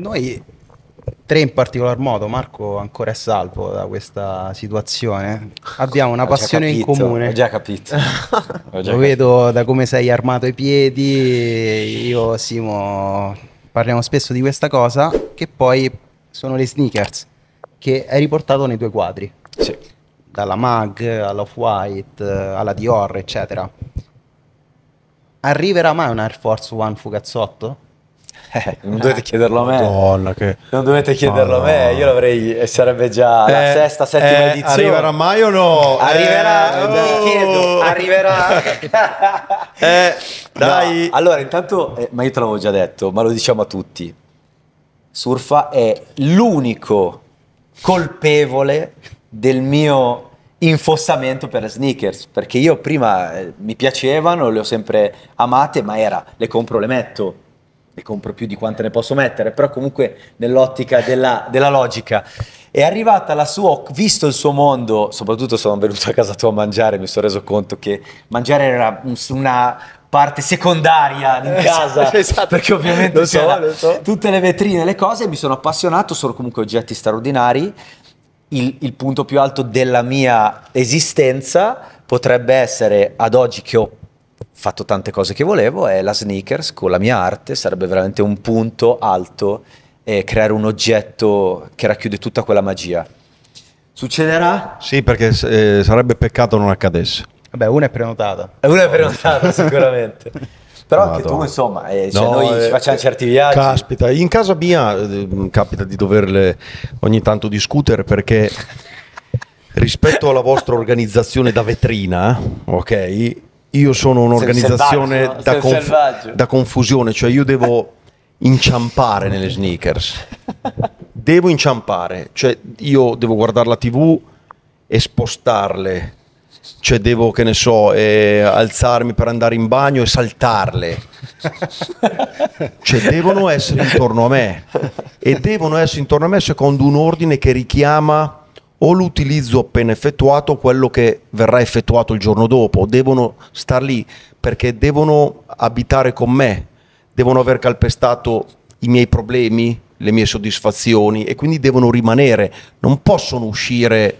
noi tre in particolar modo, Marco ancora è salvo da questa situazione, abbiamo una ho passione capito, in comune. Ho già capito. ho già Lo vedo da come sei armato i piedi, io Simo parliamo spesso di questa cosa, che poi sono le sneakers, che hai riportato nei tuoi quadri. Sì. Dalla Mag all'Off-White, alla Dior, eccetera. Arriverà mai un Air Force One Fugazzotto? Eh, non dovete chiederlo a me. Madonna, che... Non dovete chiederlo Madonna. a me, io l'avrei e sarebbe già eh, la sesta, settima eh, edizione. Arriverà mai o no? Arriverà, oh. chiedo, arriverà. Eh, dai. No. Allora, intanto, eh, ma io te l'avevo già detto, ma lo diciamo a tutti. Surfa è l'unico colpevole del mio infossamento per le sneakers perché io prima eh, mi piacevano, le ho sempre amate, ma era le compro, le metto ne compro più di quante ne posso mettere, però comunque nell'ottica della, della logica. È arrivata la sua, ho visto il suo mondo, soprattutto sono venuto a casa tua a mangiare, mi sono reso conto che mangiare era una, parte secondaria in eh, casa esatto, perché ovviamente so, so. tutte le vetrine le cose mi sono appassionato sono comunque oggetti straordinari il, il punto più alto della mia esistenza potrebbe essere ad oggi che ho fatto tante cose che volevo e la sneakers con la mia arte sarebbe veramente un punto alto e creare un oggetto che racchiude tutta quella magia. Succederà? Sì, perché eh, sarebbe peccato non accadesse. Vabbè, una è prenotata. Eh, una è prenotata sicuramente. Però Madonna. anche tu, insomma, eh, cioè no, noi eh, facciamo eh, certi viaggi. Caspita, in casa mia eh, capita di doverle ogni tanto discutere perché rispetto alla vostra organizzazione da vetrina, ok? io sono un'organizzazione selvaggio, da, conf- da confusione, cioè io devo inciampare nelle sneakers. devo inciampare, cioè io devo guardare la TV e spostarle, cioè devo, che ne so, eh, alzarmi per andare in bagno e saltarle. cioè devono essere intorno a me e devono essere intorno a me secondo un ordine che richiama o l'utilizzo appena effettuato o quello che verrà effettuato il giorno dopo, devono star lì perché devono abitare con me, devono aver calpestato i miei problemi, le mie soddisfazioni e quindi devono rimanere, non possono uscire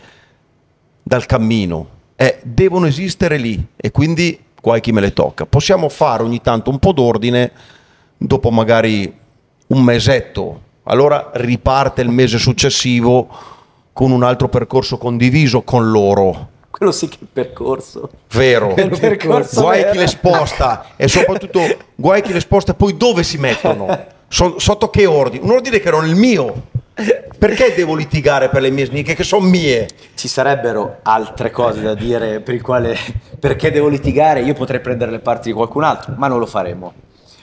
dal cammino, eh, devono esistere lì e quindi qua chi me le tocca. Possiamo fare ogni tanto un po' d'ordine dopo magari un mesetto, allora riparte il mese successivo con un altro percorso condiviso con loro. Quello sì che è il percorso. Vero. Il percorso guai vero. chi le sposta e soprattutto guai chi le sposta poi dove si mettono. So, sotto che ordine? Un ordine che non il mio. Perché devo litigare per le mie sneaker che sono mie? Ci sarebbero altre cose da dire per il quale perché devo litigare? Io potrei prendere le parti di qualcun altro, ma non lo faremo.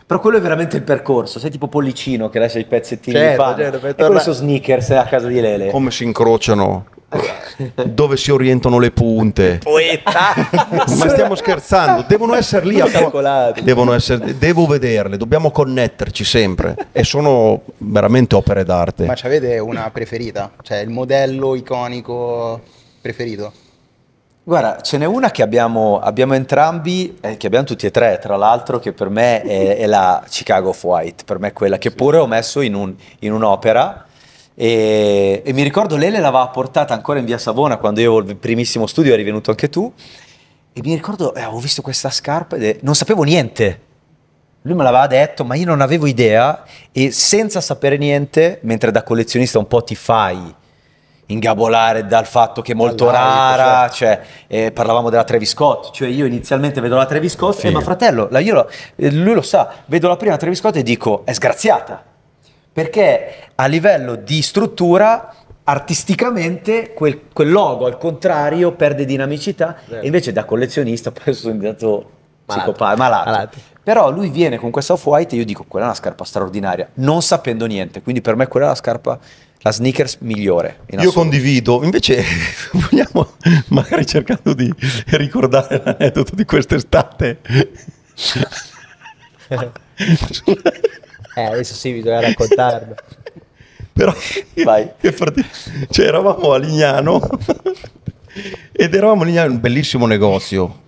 Però quello è veramente il percorso. Sei tipo Pollicino che lascia i pezzettini certo, di pane. Certo, per tornare... sono sneakers a casa di Lele. Come si incrociano? dove si orientano le punte. Poeta! Ma stiamo scherzando, devono essere lì a calcolati. Devono essere, devo vederle, dobbiamo connetterci sempre e sono veramente opere d'arte. Ma avete una preferita? Cioè il modello iconico preferito? Guarda, ce n'è una che abbiamo, abbiamo entrambi, eh, che abbiamo tutti e tre, tra l'altro, che per me è, è la Chicago of White, per me è quella che pure ho messo in, un, in un'opera. E, e, mi ricordo lei l'aveva portata ancora in via Savona quando io avevo il primissimo studio, eri venuto anche tu. E mi ricordo, eh, avevo visto questa scarpa e non sapevo niente. Lui me l'aveva detto, ma io non avevo idea. E senza sapere niente, mentre da collezionista un po' ti fai ingabolare dal fatto che è molto Allora, certo, rara, certo. cioè, eh, parlavamo della Travis Scott, cioè io inizialmente vedo la Travis Scott e eh, Sì. ma fratello, la- io lo- eh, lui lo sa, vedo la prima Travis Scott e dico è sgraziata, perché a livello di struttura artisticamente quel, quel logo al contrario perde dinamicità Vero. e invece da collezionista poi sono diventato psicopatico, malato. Malato. Però lui viene con questa off-white e io dico quella è una scarpa straordinaria, non sapendo niente, quindi per me quella è la scarpa la sneakers migliore. Io condivido, invece vogliamo magari cercando di ricordare l'aneddoto di quest'estate. eh, adesso sì, bisogna raccontarlo. Però Vai. Cioè, eravamo a Lignano ed eravamo a Lignano un bellissimo negozio.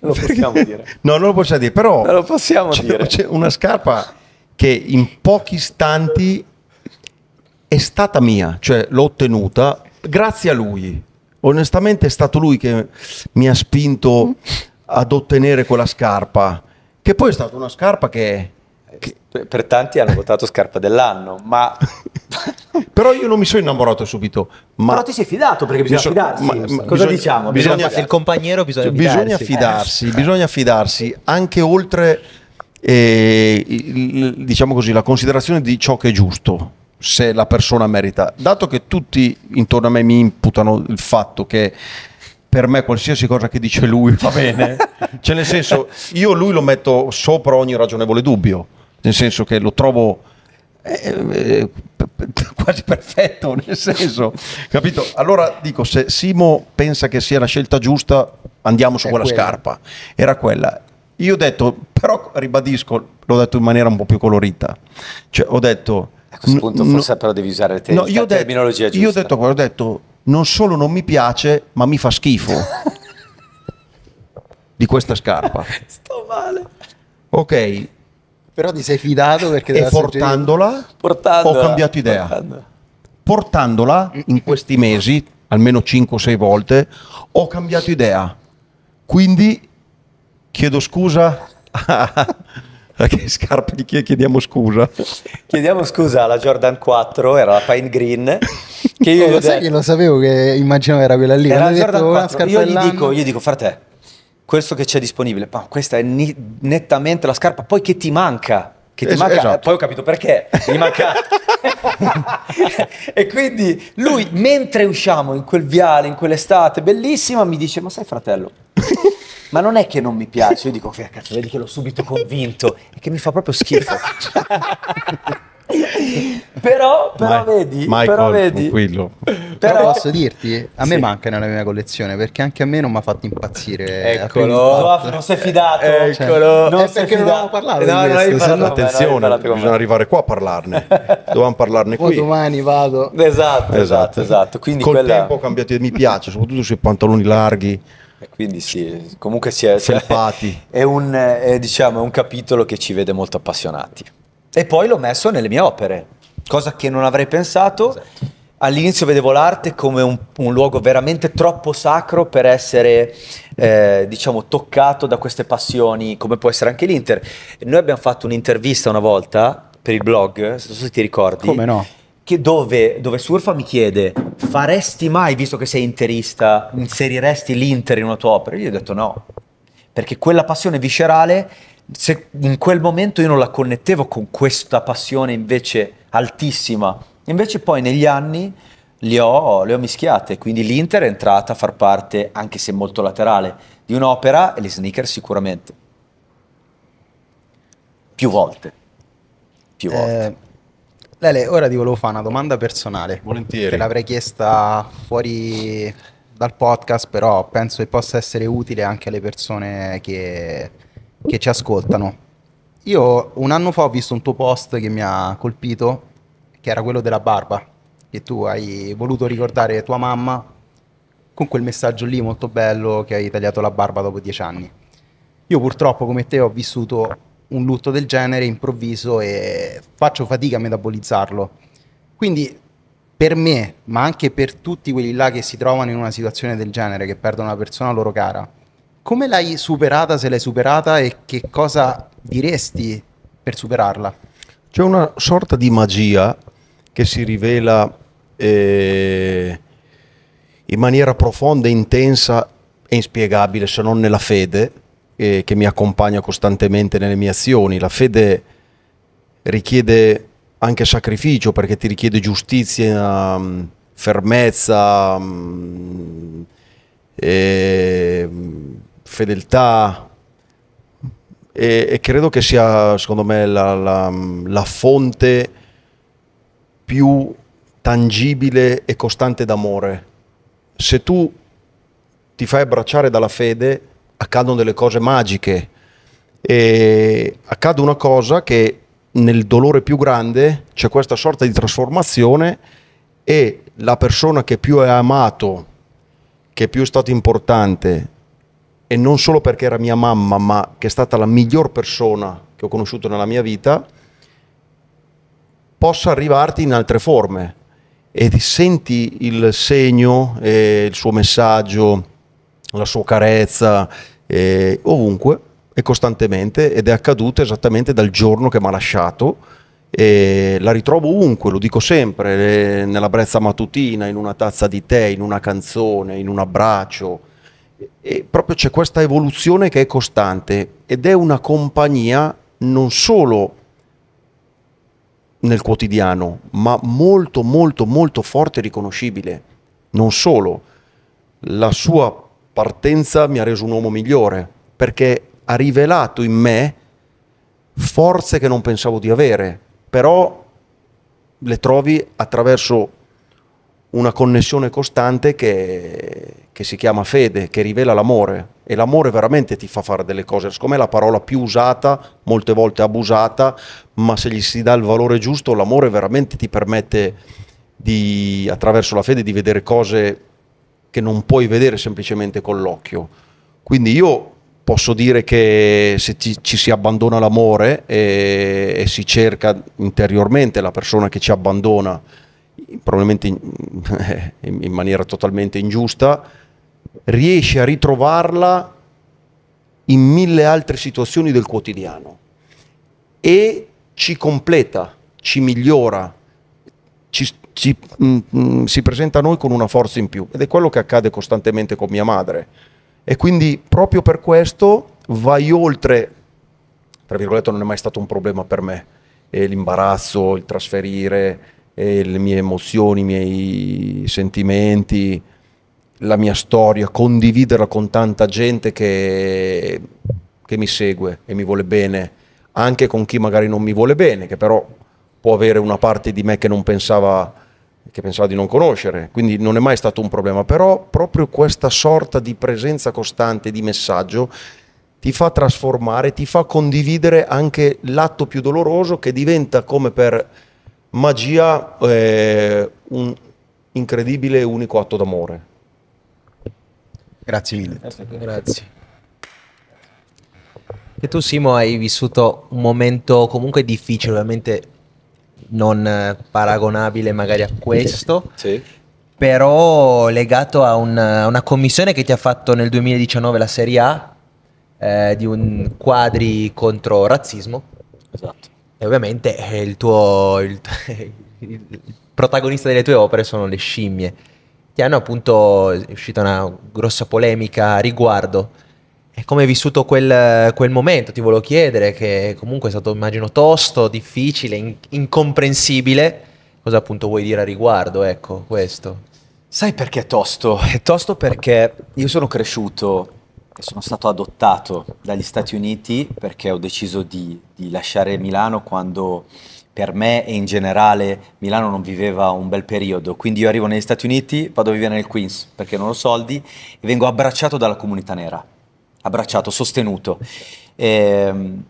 Non lo possiamo dire. No, non lo possiamo dire, però non lo possiamo c'è, dire. c'è una scarpa che in pochi istanti è stata mia, cioè l'ho ottenuta grazie a lui. Onestamente è stato lui che mi ha spinto ad ottenere quella scarpa, che poi è stata una scarpa che... che... Per tanti hanno votato scarpa dell'anno, ma... Però io non mi sono innamorato subito. Ma... Però ti sei fidato perché bisogna sono... fidarsi. Ma, ma, Cosa bisogna, diciamo? Bisogna, bisogna, il compagnero bisogna fidarsi. Bisogna fidarsi, eh. bisogna fidarsi anche oltre, eh, il, diciamo così, la considerazione di ciò che è giusto se la persona merita. Dato che tutti intorno a me mi imputano il fatto che per me qualsiasi cosa che dice lui va bene, cioè nel senso io lui lo metto sopra ogni ragionevole dubbio, nel senso che lo trovo eh, eh, quasi perfetto, nel senso, capito? Allora dico, se Simo pensa che sia la scelta giusta, andiamo su quella, quella scarpa, era quella. Io ho detto, però ribadisco, l'ho detto in maniera un po' più colorita, cioè ho detto a questo punto forse no, però devi usare te- no, la terminologia giusta. Io ho detto, ho detto, non solo non mi piace, ma mi fa schifo di questa scarpa. Sto male. Ok. Però ti sei fidato perché... E portandola, portandola, ho cambiato idea. Portandola. portandola in questi mesi, almeno 5-6 volte, ho cambiato idea. Quindi chiedo scusa che scarpe di chi chiediamo scusa? Chiediamo scusa alla Jordan 4, era la Pine Green. Che io, eh, io sai de- lo sapevo che immaginavo era quella lì. Era la Jordan 4. Io gli dico, io dico, frate, questo che c'è disponibile, ma questa è ni- nettamente la scarpa, poi che ti manca? Che ti es- manca? Esatto. Poi ho capito perché, mi manca... e quindi lui, mentre usciamo in quel viale, in quell'estate bellissima, mi dice, ma sai fratello... Ma non è che non mi piace, io dico che cazzo, vedi che l'ho subito convinto, è che mi fa proprio schifo. però, però Ma, vedi, Michael, però vedi. Tranquillo. Però, però posso dirti, a me sì. manca nella mia collezione perché anche a me non mi ha fatto impazzire. Eh, Eccolo, non sei fidato. Eccolo, cioè, non è perché fidato. non avevamo parlato. No, di questo, parlato, attenzione, no, bisogna arrivare qua a parlarne. Dovevamo parlarne qui. O domani vado. Esatto, esatto, esatto, esatto. Quindi Col quella... tempo ho cambiato, mi piace, soprattutto sui pantaloni larghi eh, quindi sì, comunque si è, cioè, è, un, eh, è, diciamo, un capitolo che ci vede molto appassionati. E poi l'ho messo nelle mie opere, cosa che non avrei pensato. Esatto. All'inizio vedevo l'arte come un, un, luogo veramente troppo sacro per essere, eh, diciamo, toccato da queste passioni, come può essere anche l'Inter. Noi abbiamo fatto un'intervista una volta per il blog, non so se ti ricordi. Come no? dove, dove Surfa mi chiede faresti mai, visto che sei interista, inseriresti l'Inter in una tua opera? Io gli ho detto no, perché quella passione viscerale, se in quel momento io non la connettevo con questa passione invece altissima, invece poi negli anni le ho, ho mischiate, quindi l'Inter è entrata a far parte, anche se molto laterale, di un'opera e le sneaker sicuramente. Più volte. Più eh, volte. Eh, Lele, ora ti volevo fare una domanda personale. Volentieri. Te l'avrei chiesta fuori dal podcast, però penso che possa essere utile anche alle persone che, che ci ascoltano. Io un anno fa ho visto un tuo post che mi ha colpito, che era quello della barba, che tu hai voluto ricordare tua mamma con quel messaggio lì molto bello che hai tagliato la barba dopo dieci anni. Io purtroppo come te ho vissuto un lutto del genere improvviso e faccio fatica a metabolizzarlo. Quindi per me, ma anche per tutti quelli là che si trovano in una situazione del genere, che perdono una persona loro cara, come l'hai superata, se l'hai superata e che cosa diresti per superarla? C'è una sorta di magia che si rivela eh, in maniera profonda, intensa e inspiegabile, se non nella fede, che, che mi accompagna costantemente nelle mie azioni. La fede richiede anche sacrificio perché ti richiede giustizia, mm, fermezza, mm, e mm, fedeltà e, e, credo che sia secondo me la, la, la fonte più tangibile e costante d'amore. Se tu ti fai abbracciare dalla fede, accadono delle cose magiche e accade una cosa che nel dolore più grande c'è questa sorta di trasformazione e la persona che più è amato, che più è stato importante, e non solo perché era mia mamma, ma che è stata la miglior persona che ho conosciuto nella mia vita, possa arrivarti in altre forme e senti il segno, eh, il suo messaggio, la sua carezza, eh, ovunque e costantemente ed è accaduto esattamente dal giorno che mi ha lasciato. E la ritrovo ovunque, lo dico sempre, eh, nella brezza mattutina, in una tazza di tè, in una canzone, in un abbraccio. E proprio c'è questa evoluzione che è costante ed è una compagnia non solo nel quotidiano, ma molto molto molto forte e riconoscibile. Non solo, la sua partenza mi ha reso un uomo migliore, perché ha rivelato in me forze che non pensavo di avere, però le trovi attraverso una connessione costante che, che si chiama fede, che rivela l'amore e l'amore veramente ti fa fare delle cose, secondo me è la parola più usata, molte volte abusata, ma se gli si dà il valore giusto, l'amore veramente ti permette di, attraverso la fede di vedere cose che non puoi vedere semplicemente con l'occhio. Quindi io posso dire che se ci, ci si abbandona l'amore e, e, si cerca interiormente la persona che ci abbandona, probabilmente in, in maniera totalmente ingiusta, riesce a ritrovarla in mille altre situazioni del quotidiano e ci completa, ci migliora, ci, ci, mh, mm, mh, mm, si presenta a noi con una forza in più ed è quello che accade costantemente con mia madre. E quindi proprio per questo vai oltre, tra virgolette non è mai stato un problema per me, e l'imbarazzo, il trasferire, le mie emozioni, i miei sentimenti, la mia storia, condividerla con tanta gente che, che, mi segue e mi vuole bene, anche con chi magari non mi vuole bene, che però può avere una parte di me che non pensava che pensava di non conoscere, quindi non è mai stato un problema, però proprio questa sorta di presenza costante di messaggio ti fa trasformare, ti fa condividere anche l'atto più doloroso che diventa come per magia eh, un incredibile e unico atto d'amore. Grazie mille. Grazie. E tu Simo hai vissuto un momento comunque difficile, ovviamente non eh, paragonabile magari a questo, sì. però legato a una, una, commissione che ti ha fatto nel 2019 la Serie A eh, di un quadri contro razzismo. Esatto. E ovviamente eh, il tuo il, il protagonista delle tue opere sono le scimmie. Ti hanno appunto è uscita una grossa polemica a riguardo. E come hai vissuto quel, quel, momento? Ti volevo chiedere, che comunque è stato immagino tosto, difficile, in, incomprensibile. Cosa appunto vuoi dire a riguardo? Ecco, questo. Sai perché è tosto? È tosto perché io sono cresciuto e sono stato adottato dagli Stati Uniti perché ho deciso di, di lasciare Milano quando per me e in generale Milano non viveva un bel periodo, quindi io arrivo negli Stati Uniti, vado a vivere nel Queens perché non ho soldi e vengo abbracciato dalla comunità nera abbracciato, sostenuto. E, ehm,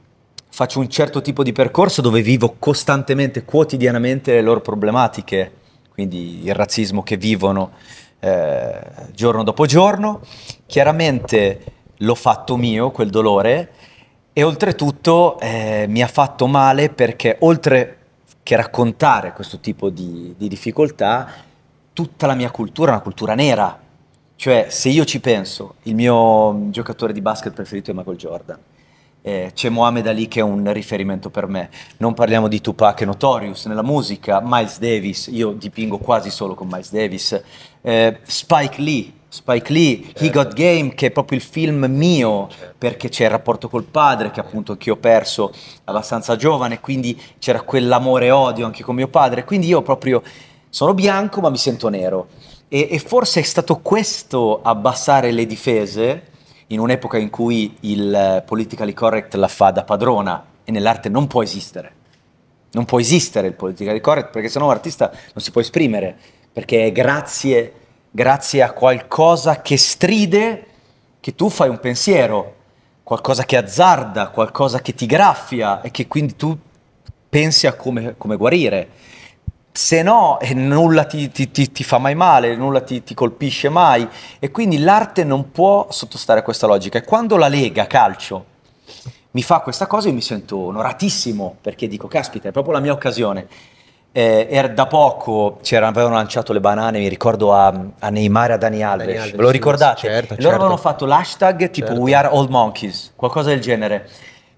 faccio un certo tipo di percorso dove vivo costantemente, quotidianamente le loro problematiche, quindi il razzismo che vivono eh, giorno dopo giorno. Chiaramente l'ho fatto mio quel dolore e oltretutto eh, mi ha fatto male perché oltre che raccontare questo tipo di, di difficoltà, tutta la mia cultura è una cultura nera, cioè, se io ci penso, il mio mm, giocatore di basket preferito è Michael Jordan. Eh, c'è Mohamed Ali che è un riferimento per me. Non parliamo di Tupac e Notorious nella musica, Miles Davis, io dipingo quasi solo con Miles Davis, eh, Spike Lee. Spike Lee, certo. He Got certo. Game, che è proprio il film mio, perché c'è il rapporto col padre, che appunto che ho perso abbastanza giovane, quindi c'era quell'amore e odio anche con mio padre, quindi io proprio sono bianco ma mi sento nero e, e forse è stato questo abbassare le difese in un'epoca in cui il politically correct la fa da padrona e nell'arte non può esistere. Non può esistere il politically correct perché sennò l'artista non si può esprimere, perché è grazie, grazie a qualcosa che stride che tu fai un pensiero, qualcosa che azzarda, qualcosa che ti graffia e che quindi tu pensi a come, come guarire se no eh, nulla ti, ti, ti, ti, fa mai male, nulla ti, colpisce mai e quindi l'arte non può sottostare a questa logica e quando la Lega Calcio mi fa questa cosa io mi sento onoratissimo perché dico caspita è proprio la mia occasione eh, era da poco avevano lanciato le banane, mi ricordo a, a Neymar e a Dani Alves, Dani Alves ve lo ricordate? Certo, certo. Loro avevano fatto l'hashtag tipo certo. We are old monkeys, qualcosa del genere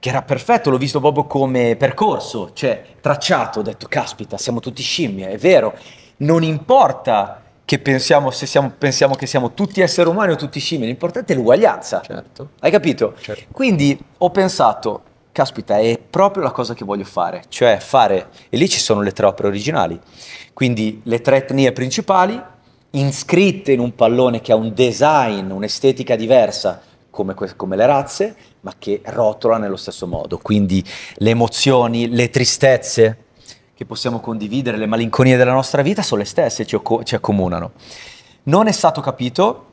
che era perfetto, l'ho visto proprio come percorso, cioè tracciato, ho detto caspita, siamo tutti scimmie, è vero, non importa che pensiamo, se siamo, pensiamo che siamo tutti esseri umani o tutti scimmie, l'importante è l'uguaglianza. Certo. Hai capito? Certo. Quindi ho pensato, caspita, è proprio la cosa che voglio fare, cioè fare, e lì ci sono le tre opere originali, quindi le tre etnie principali, iscritte in un pallone che ha un design, un'estetica diversa, come, come, le razze, ma che rotola nello stesso modo. Quindi le emozioni, le tristezze che possiamo condividere, le malinconie della nostra vita sono le stesse, ci, ci accomunano. Non è stato capito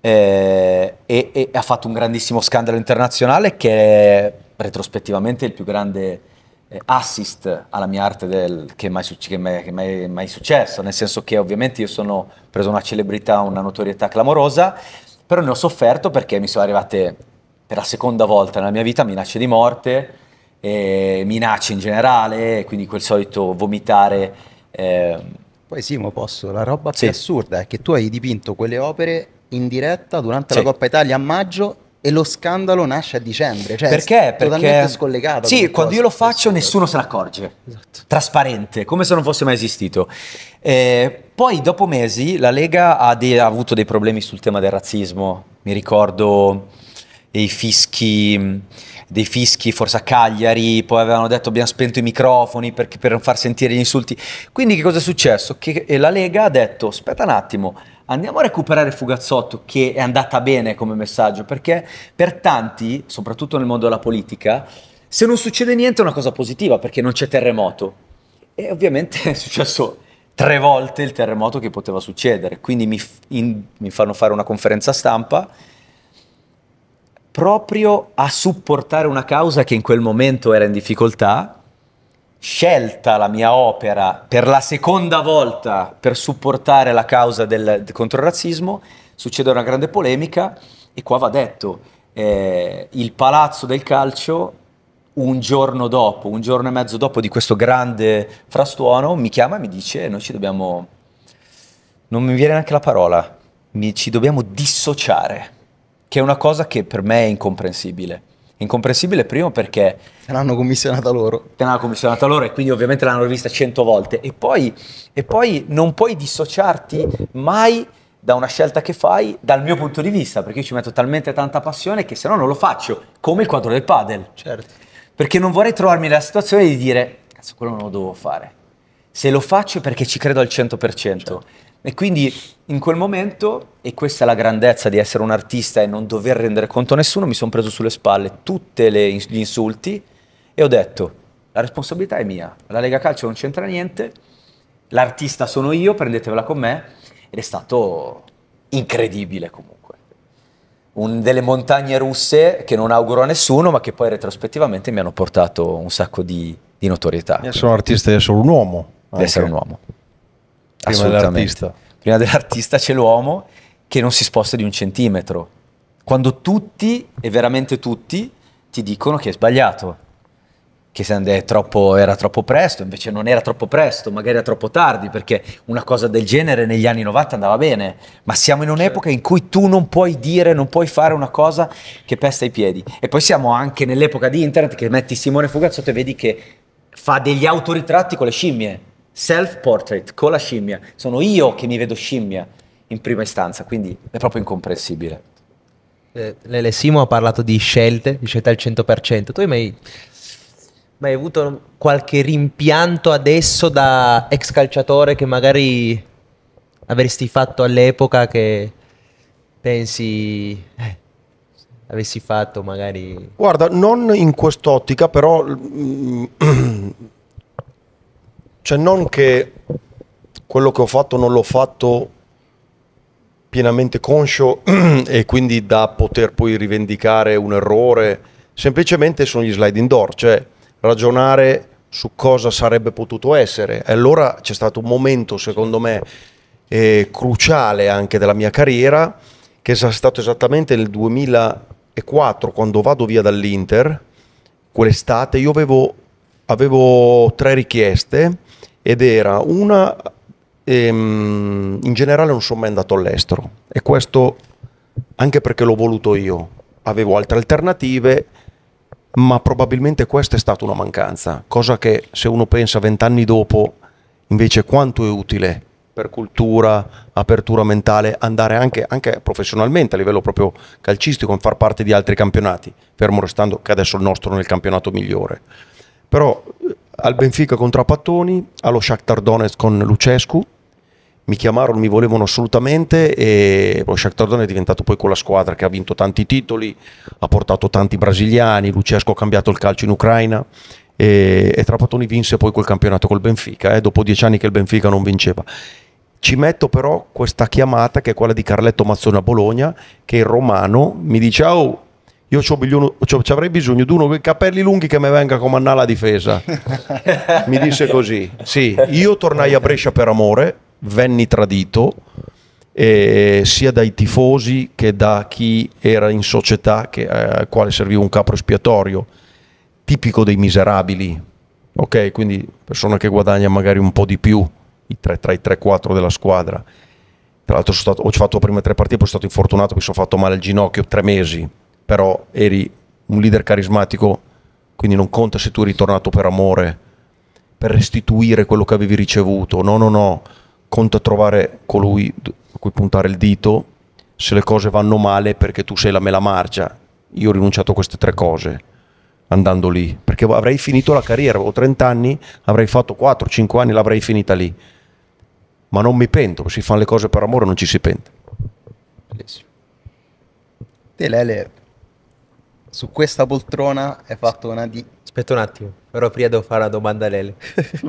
eh, e, e ha fatto un grandissimo scandalo internazionale che è retrospettivamente il più grande eh, assist alla mia arte del, che, è mai, che, mai, che mai, mai, successo, nel senso che ovviamente io sono preso una celebrità, una notorietà clamorosa, però ne ho sofferto perché mi sono arrivate per la seconda volta nella mia vita minacce di morte, minacce in generale, quindi quel solito vomitare. Eh. Poi Simo, posso, la roba sì. più assurda è che tu hai dipinto quelle opere in diretta durante sì. la Coppa Italia a maggio e lo scandalo nasce a dicembre, cioè perché? È scollegato. Sì, quando io lo faccio nessuno se ne accorge, esatto. trasparente, come se non fosse mai esistito. Eh, poi dopo mesi la Lega ha, de- ha, avuto dei problemi sul tema del razzismo, mi ricordo dei eh, fischi, dei fischi forse a Cagliari, poi avevano detto abbiamo spento i microfoni per, per non far sentire gli insulti. Quindi che cosa è successo? Che eh, la Lega ha detto aspetta un attimo, andiamo a recuperare Fugazzotto che è andata bene come messaggio, perché per tanti, soprattutto nel mondo della politica, se non succede niente è una cosa positiva perché non c'è terremoto. E ovviamente è successo tre volte il terremoto che poteva succedere, quindi mi, in, mi fanno fare una conferenza stampa proprio a supportare una causa che in quel momento era in difficoltà scelta la mia opera per la seconda volta per supportare la causa del, contro il razzismo, succede una grande polemica e qua va detto, eh, il palazzo del calcio un giorno dopo, un giorno e mezzo dopo di questo grande frastuono, mi chiama e mi dice noi ci dobbiamo, non mi viene neanche la parola, mi, ci dobbiamo dissociare, che è una cosa che per me è incomprensibile. Incomprensibile primo perché... Te l'hanno commissionata loro. Te l'hanno commissionata loro e quindi ovviamente l'hanno rivista cento volte. E poi, e poi non puoi dissociarti mai da una scelta che fai dal mio punto di vista, perché io ci metto talmente tanta passione che se no non lo faccio, come il quadro del padel. Certo. Perché non vorrei trovarmi nella situazione di dire, cazzo, quello non lo devo fare. Se lo faccio è perché ci credo al 100%. Certo. E quindi in quel momento, e questa è la grandezza di essere un artista e non dover rendere conto a nessuno, mi sono preso sulle spalle tutti gli insulti e ho detto, la responsabilità è mia, la Lega Calcio non c'entra niente, l'artista sono io, prendetevela con me, ed è stato incredibile comunque. Un, delle montagne russe che non auguro a nessuno, ma che poi retrospettivamente mi hanno portato un sacco di, di notorietà. Di essere un artista, di essere un uomo. Di essere un uomo. Prima dell'artista. Prima dell'artista c'è l'uomo che non si sposta di un centimetro. Quando tutti, e veramente tutti, ti dicono che è sbagliato, che troppo, era troppo presto, invece non era troppo presto, magari era troppo tardi, perché una cosa del genere negli anni 90 andava bene, ma siamo in certo. un'epoca in cui tu non puoi dire, non puoi fare una cosa che pesta i piedi. E poi siamo anche nell'epoca di internet che metti Simone Fugazzo e vedi che fa degli autoritratti con le scimmie self-portrait con la scimmia, sono io che mi vedo scimmia in prima istanza, quindi è proprio incomprensibile. Eh, Lele Simo ha parlato di scelte, di scelte al 100%. Tu hai mai, mai avuto qualche rimpianto adesso da ex calciatore che magari avresti fatto all'epoca che pensi... Eh, avessi fatto magari... Guarda, non in quest'ottica, però mm, Cioè non che quello che ho fatto non l'ho fatto pienamente conscio e quindi da poter poi rivendicare un errore, semplicemente sono gli sliding door, cioè ragionare su cosa sarebbe potuto essere. E allora c'è stato un momento, secondo me, eh, cruciale anche della mia carriera, che è stato esattamente nel 2004, quando vado via dall'Inter, quell'estate, io avevo, avevo tre richieste ed era una ehm, in generale non sono mai andato all'estero e questo anche perché l'ho voluto io, avevo altre alternative ma probabilmente questa è stata una mancanza, cosa che se uno pensa vent'anni dopo invece quanto è utile per cultura, apertura mentale, andare anche, anche, professionalmente a livello proprio calcistico, far parte di altri campionati, fermo restando che adesso il nostro non è il campionato migliore. Però al Benfica con Trapattoni, allo Shakhtar Donetsk con Lucescu. Mi chiamarono, mi volevano assolutamente e lo Shakhtar Donetsk è diventato poi quella squadra che ha vinto tanti titoli, ha portato tanti brasiliani, Lucescu ha cambiato il calcio in Ucraina e, e Trapattoni vinse poi quel campionato col Benfica, eh, dopo dieci anni che il Benfica non vinceva. Ci metto però questa chiamata che è quella di Carletto Mazzone a Bologna, che il romano mi dice, oh, io c'ho bisogno, c'ho, avrei bisogno di uno con i capelli lunghi che mi venga a comandare la difesa. mi disse così. Sì, io tornai a Brescia per amore, venni tradito eh, sia dai tifosi che da chi era in società che, eh, al quale serviva un capro espiatorio, tipico dei miserabili. Ok, quindi persona che guadagna magari un po' di più, i tre, tra i 3-4 della squadra. Tra l'altro stato, ho fatto prima tre partite, poi sono stato infortunato, mi sono fatto male al ginocchio tre mesi però eri un leader carismatico, quindi non conta se tu eri tornato per amore, per restituire quello che avevi ricevuto, no, no, no, conta trovare colui a cui puntare il dito, se le cose vanno male perché tu sei la mela margia, io ho rinunciato a queste tre cose andando lì, perché avrei finito la carriera, avevo 30 anni, avrei fatto 4-5 anni, l'avrei finita lì, ma non mi pento, si fanno le cose per amore non ci si pente. Bellissimo. Te Lele, su questa poltrona è fatto una di... Aspetta un attimo, però prima devo fare una domanda a Lele.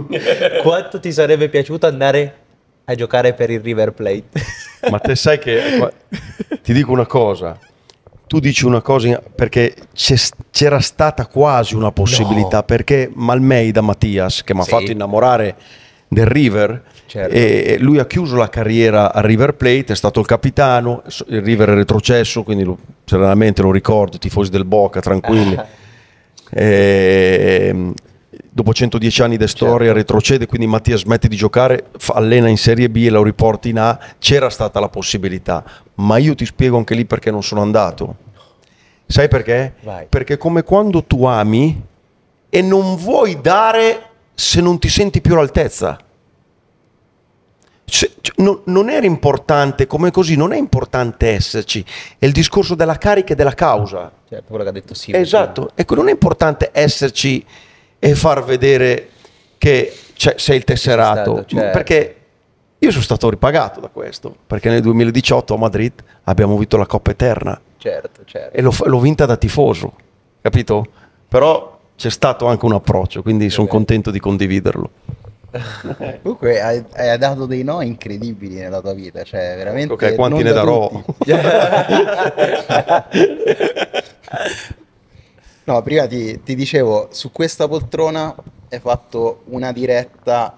Quanto ti sarebbe piaciuto andare a giocare per il River Plate? Ma te sai che... Ti dico una cosa, tu dici una cosa perché c'era stata quasi una possibilità no. perché Malmeida Mattias che mi ha sì. fatto innamorare del River. Certo. lui ha chiuso la carriera a River Plate, è stato il capitano, il River è retrocesso, quindi lo, serenamente lo ricordo, tifosi del Boca, tranquilli. e, ehm, dopo 110 anni di storia certo. retrocede, quindi Mattia smette di giocare, allena in Serie B e lo riporta in A, c'era stata la possibilità, ma io ti spiego anche lì perché non sono andato. Sai perché? Vai. Perché come quando tu ami e non vuoi dare se non ti senti più all'altezza. Cioè, no, non era importante, come così, non è importante esserci, è il discorso della carica e della causa. Certo, quello che ha detto Silvio. Esatto, ecco, non è importante esserci e far vedere che cioè, sei il tesserato, stato, certo. Cioè. perché io sono stato ripagato da questo, perché nel 2018 a Madrid abbiamo vinto la Coppa Eterna. Certo, certo. E l'ho, l'ho vinta da tifoso, capito? Però c'è stato anche un approccio, quindi sono contento di condividerlo. Comunque hai, hai, dato dei no incredibili nella tua vita, cioè veramente... Ok, quanti ne da darò? no, prima ti, ti, dicevo, su questa poltrona hai fatto una diretta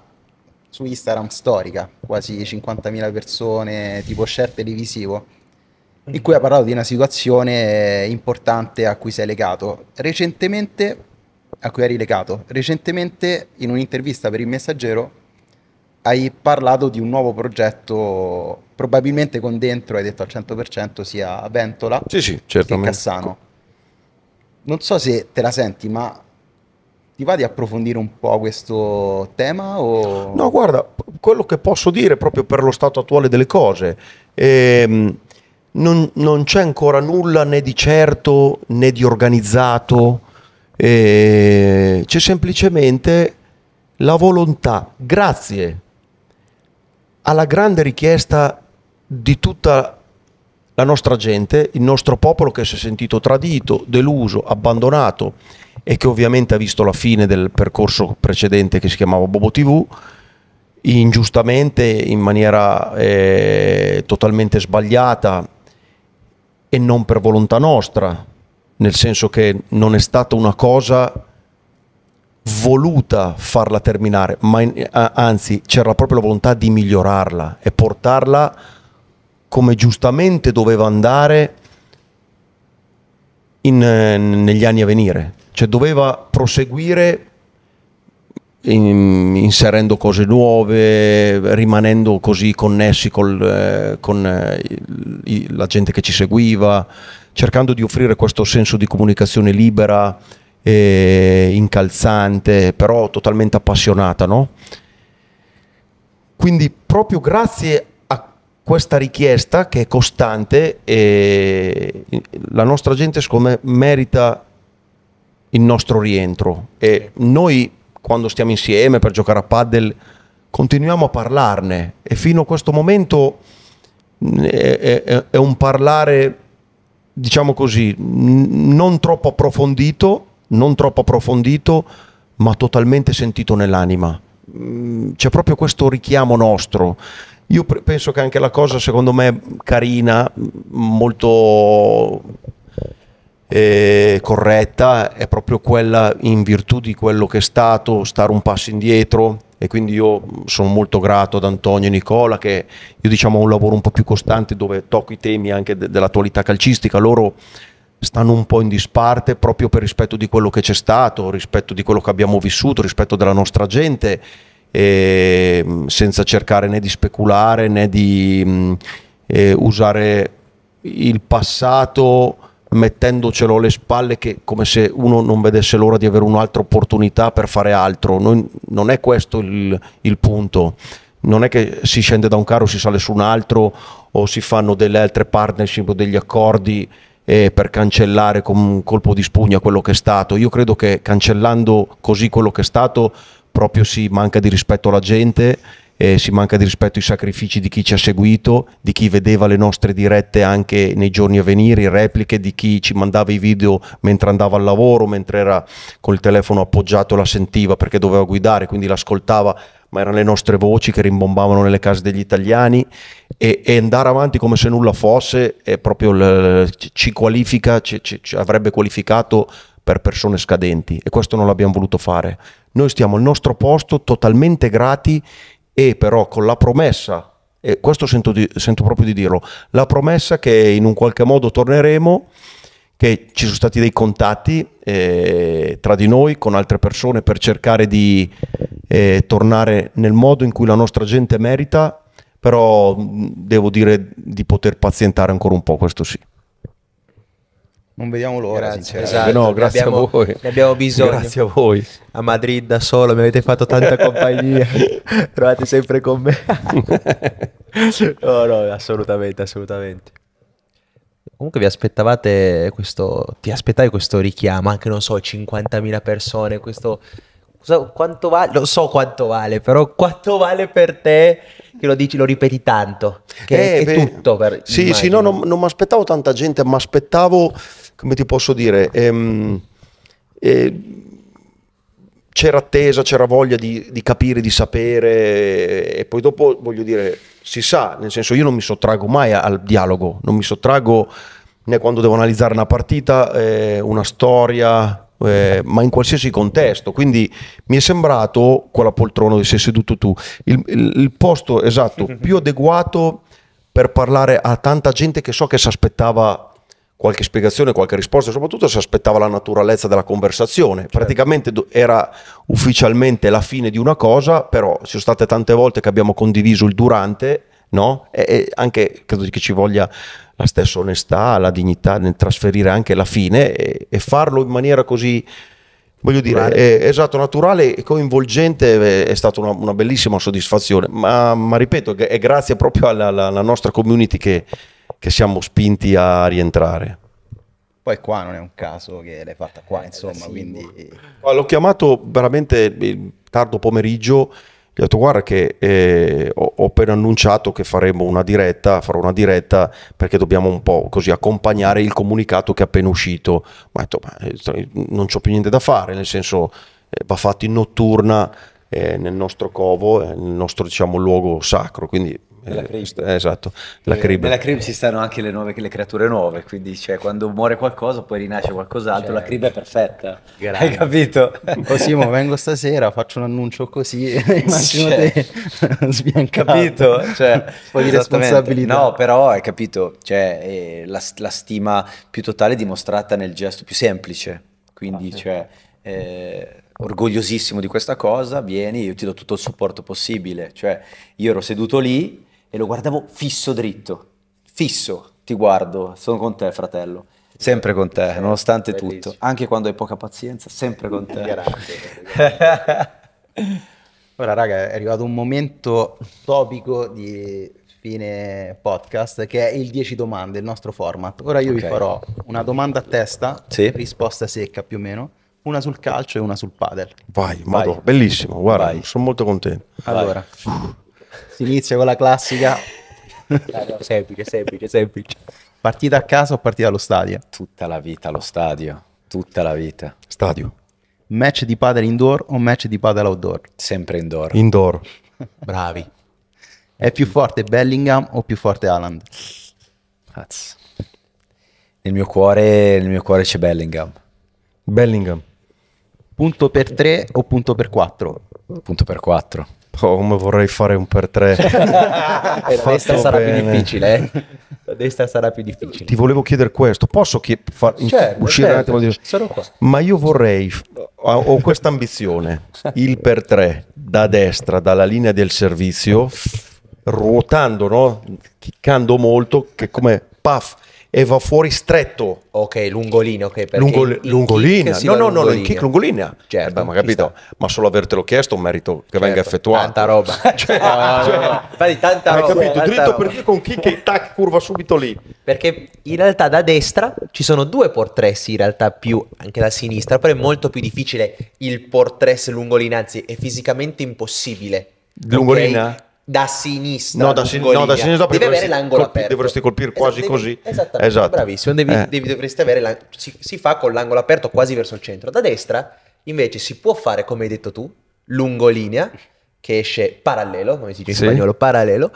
su Instagram storica, quasi 50.000 persone, tipo share televisivo, in cui hai parlato di una situazione importante a cui sei legato. Recentemente a cui eri legato. Recentemente in un'intervista per il Messaggero hai parlato di un nuovo progetto, probabilmente con dentro, hai detto al 100%, sia Ventola sì, sì, che Cassano. Non so se te la senti, ma ti va di approfondire un po' questo tema? O... No, guarda, quello che posso dire proprio per lo stato attuale delle cose, ehm, non, non, c'è ancora nulla né di certo né di organizzato eh, c'è semplicemente la volontà, grazie alla grande richiesta di tutta la nostra gente, il nostro popolo che si è sentito tradito, deluso, abbandonato e che ovviamente ha visto la fine del percorso precedente che si chiamava Bobo TV, ingiustamente, in maniera eh, totalmente sbagliata e non per volontà nostra, nel senso che non è stata una cosa voluta farla terminare, ma in, anzi c'era proprio la volontà di migliorarla e portarla come giustamente doveva andare in, negli anni a venire, cioè doveva proseguire in, inserendo cose nuove, rimanendo così connessi col, eh, con eh, il, la gente che ci seguiva cercando di offrire questo senso di comunicazione libera, e incalzante, però totalmente appassionata, no? Quindi proprio grazie a questa richiesta che è costante, eh, la nostra gente secondo me merita il nostro rientro e noi quando stiamo insieme per giocare a paddle continuiamo a parlarne e fino a questo momento mm, è, è, è un parlare diciamo così, non troppo approfondito, non troppo approfondito, ma totalmente sentito nell'anima. Mm, c'è proprio questo richiamo nostro. Io pre- penso che anche la cosa, secondo me, carina, molto eh, corretta, è proprio quella in virtù di quello che è stato, stare un passo indietro, e quindi io sono molto grato ad Antonio e Nicola che io diciamo ho un lavoro un po' più costante dove tocco i temi anche de- dell'attualità calcistica, loro stanno un po' in disparte proprio per rispetto di quello che c'è stato, rispetto di quello che abbiamo vissuto, rispetto della nostra gente, mm, senza cercare né di speculare né di mh, mm, eh, usare il passato mettendocelo alle spalle che come se uno non vedesse l'ora di avere un'altra opportunità per fare altro. Noi, non è questo il, il, punto. Non è che si scende da un carro, si sale su un altro o si fanno delle altre partnership o degli accordi eh, per cancellare con un colpo di spugna quello che è stato. Io credo che cancellando così quello che è stato proprio si manca di rispetto alla gente eh, si manca di rispetto ai sacrifici di chi ci ha seguito, di chi vedeva le nostre dirette anche nei giorni a venire, repliche, di chi ci mandava i video mentre andava al lavoro, mentre era col telefono appoggiato la sentiva perché doveva guidare, quindi l'ascoltava ma erano le nostre voci che rimbombavano nelle case degli italiani e, e andare avanti come se nulla fosse il, ci qualifica, ci, ci, ci avrebbe qualificato per persone scadenti e questo non l'abbiamo voluto fare. Noi stiamo al nostro posto totalmente grati e però con la promessa, e questo sento, di, sento proprio di dirlo, la promessa che in un qualche modo torneremo, che ci sono stati dei contatti eh, tra di noi con altre persone per cercare di eh, tornare nel modo in cui la nostra gente merita, però devo dire di poter pazientare ancora un po', questo sì non vediamo l'ora, grazie, Esatto, eh, no, grazie abbiamo, a voi. Ne abbiamo bisogno. Grazie a voi. A Madrid da solo mi avete fatto tanta compagnia. Trovate sempre con me. no, no, assolutamente, assolutamente. Comunque vi aspettavate questo, ti aspettavi questo richiamo, anche non so, 50.000 persone, questo... Quanto vale? Lo so quanto vale, però quanto vale per te che lo dici, lo ripeti tanto, che eh, è, beh, tutto per... Sì, immagino. sì, no, non, non mi aspettavo tanta gente, ma aspettavo, come ti posso dire, ehm, eh, c'era attesa, c'era voglia di, di, capire, di sapere e poi dopo, voglio dire, si sa, nel senso io non mi sottrago mai al dialogo, non mi sottrago né quando devo analizzare una partita, eh, una storia, eh, ma in qualsiasi contesto. Quindi mi è sembrato, quella poltrona dove sei seduto tu, il, il, il posto esatto più adeguato per parlare a tanta gente che so che si aspettava qualche spiegazione, qualche risposta, soprattutto si aspettava la naturalezza della conversazione. Certo. Praticamente era ufficialmente la fine di una cosa, però ci sono state tante volte che abbiamo condiviso il durante, no? E, e anche credo che ci voglia la stessa onestà, la dignità nel trasferire anche la fine e, e farlo in maniera così, voglio dire, È, eh, esatto, naturale e coinvolgente è, eh, è stata una, una, bellissima soddisfazione, ma, ma, ripeto, è grazie proprio alla, alla nostra community che, che siamo spinti a rientrare. Poi qua non è un caso che l'hai fatta qua, eh, insomma, quindi... Boh. L'ho chiamato veramente tardo pomeriggio gli ho detto guarda che eh, ho, ho, appena annunciato che faremo una diretta, farò una diretta perché dobbiamo un po' così accompagnare il comunicato che è appena uscito. Ma ho detto ma, eh, non c'ho più niente da fare, nel senso eh, va fatto in notturna eh, nel nostro covo, eh, nel nostro diciamo, luogo sacro, quindi nella eh, crib. Eh, esatto, la eh, crib. Nella crib ci stanno anche le, nuove, le creature nuove, quindi cioè, quando muore qualcosa poi rinasce qualcos'altro, cioè, la crib è perfetta. Grande. Hai capito? Così oh, vengo stasera, faccio un annuncio così, e immagino cioè, te sbiancato. Capito? Cioè, poi di responsabilità. No, però hai capito, cioè, eh, la, la, stima più totale è dimostrata nel gesto più semplice, quindi ah, cioè... Eh, orgogliosissimo di questa cosa, vieni, io ti do tutto il supporto possibile. Cioè, io ero seduto lì, e lo guardavo fisso dritto, fisso, ti guardo, sono con te fratello. Sempre con te, eh, nonostante bellissimo. tutto, anche quando hai poca pazienza, sempre con te. Grazie. Ora raga, è arrivato un momento topico di fine podcast che è il 10 domande, il nostro format. Ora io okay. vi farò una domanda a testa, sì. risposta secca più o meno, una sul calcio e una sul padel. Vai, Vai. Madò, bellissimo, guarda, Vai. sono molto contento. Allora, Vai si inizia con la classica. Dai, no, semplice, semplice, semplice. Partita a casa o partita allo stadio? Tutta la vita allo stadio, tutta la vita. Stadio. Match di padel indoor o match di padel outdoor? Sempre indoor. Indoor. Bravi. È più forte Bellingham o più forte Alan? Cazzo. Nel mio cuore, nel mio cuore c'è Bellingham. Bellingham. Punto per 3 o punto per 4? Punto per 4. Oh, come vorrei fare un per tre. la destra sarà più difficile. Eh? La destra sarà più difficile. Ti volevo chiedere questo. Posso chied- fa- certo, uscire certo. un attimo? Di... Ma io vorrei, ho questa ambizione, il per tre da destra, dalla linea del servizio, ruotando, no? chiccando molto, che come paf e va fuori stretto. Ok, lungolino. ok. Lungo, lungolinea, no, no, no, il kick lungolina. Eh, certo, Beh, ma capito, ma solo avertelo chiesto è un merito che certo, venga effettuato. Tanta roba. cioè, no, cioè, no, no. Cioè, tanta hai roba. capito, dritto roba. perché con kick e tac curva subito lì. Perché in realtà da destra ci sono due portressi, in realtà più anche da sinistra, però è molto più difficile il portress lungolina, anzi è fisicamente impossibile. Lungolina? Okay? da sinistra. No, da, sin- no, da sinistra deve avere l'angolo colpi- aperto. Dovresti colpire quasi esatto, devi, così. Esatto, esatto. bravissimo. Devi, eh. devi, dovresti avere la, si, si, fa con l'angolo aperto quasi verso il centro. Da destra invece si può fare, come hai detto tu, lungolinea, che esce parallelo, come si dice sì. in spagnolo, parallelo,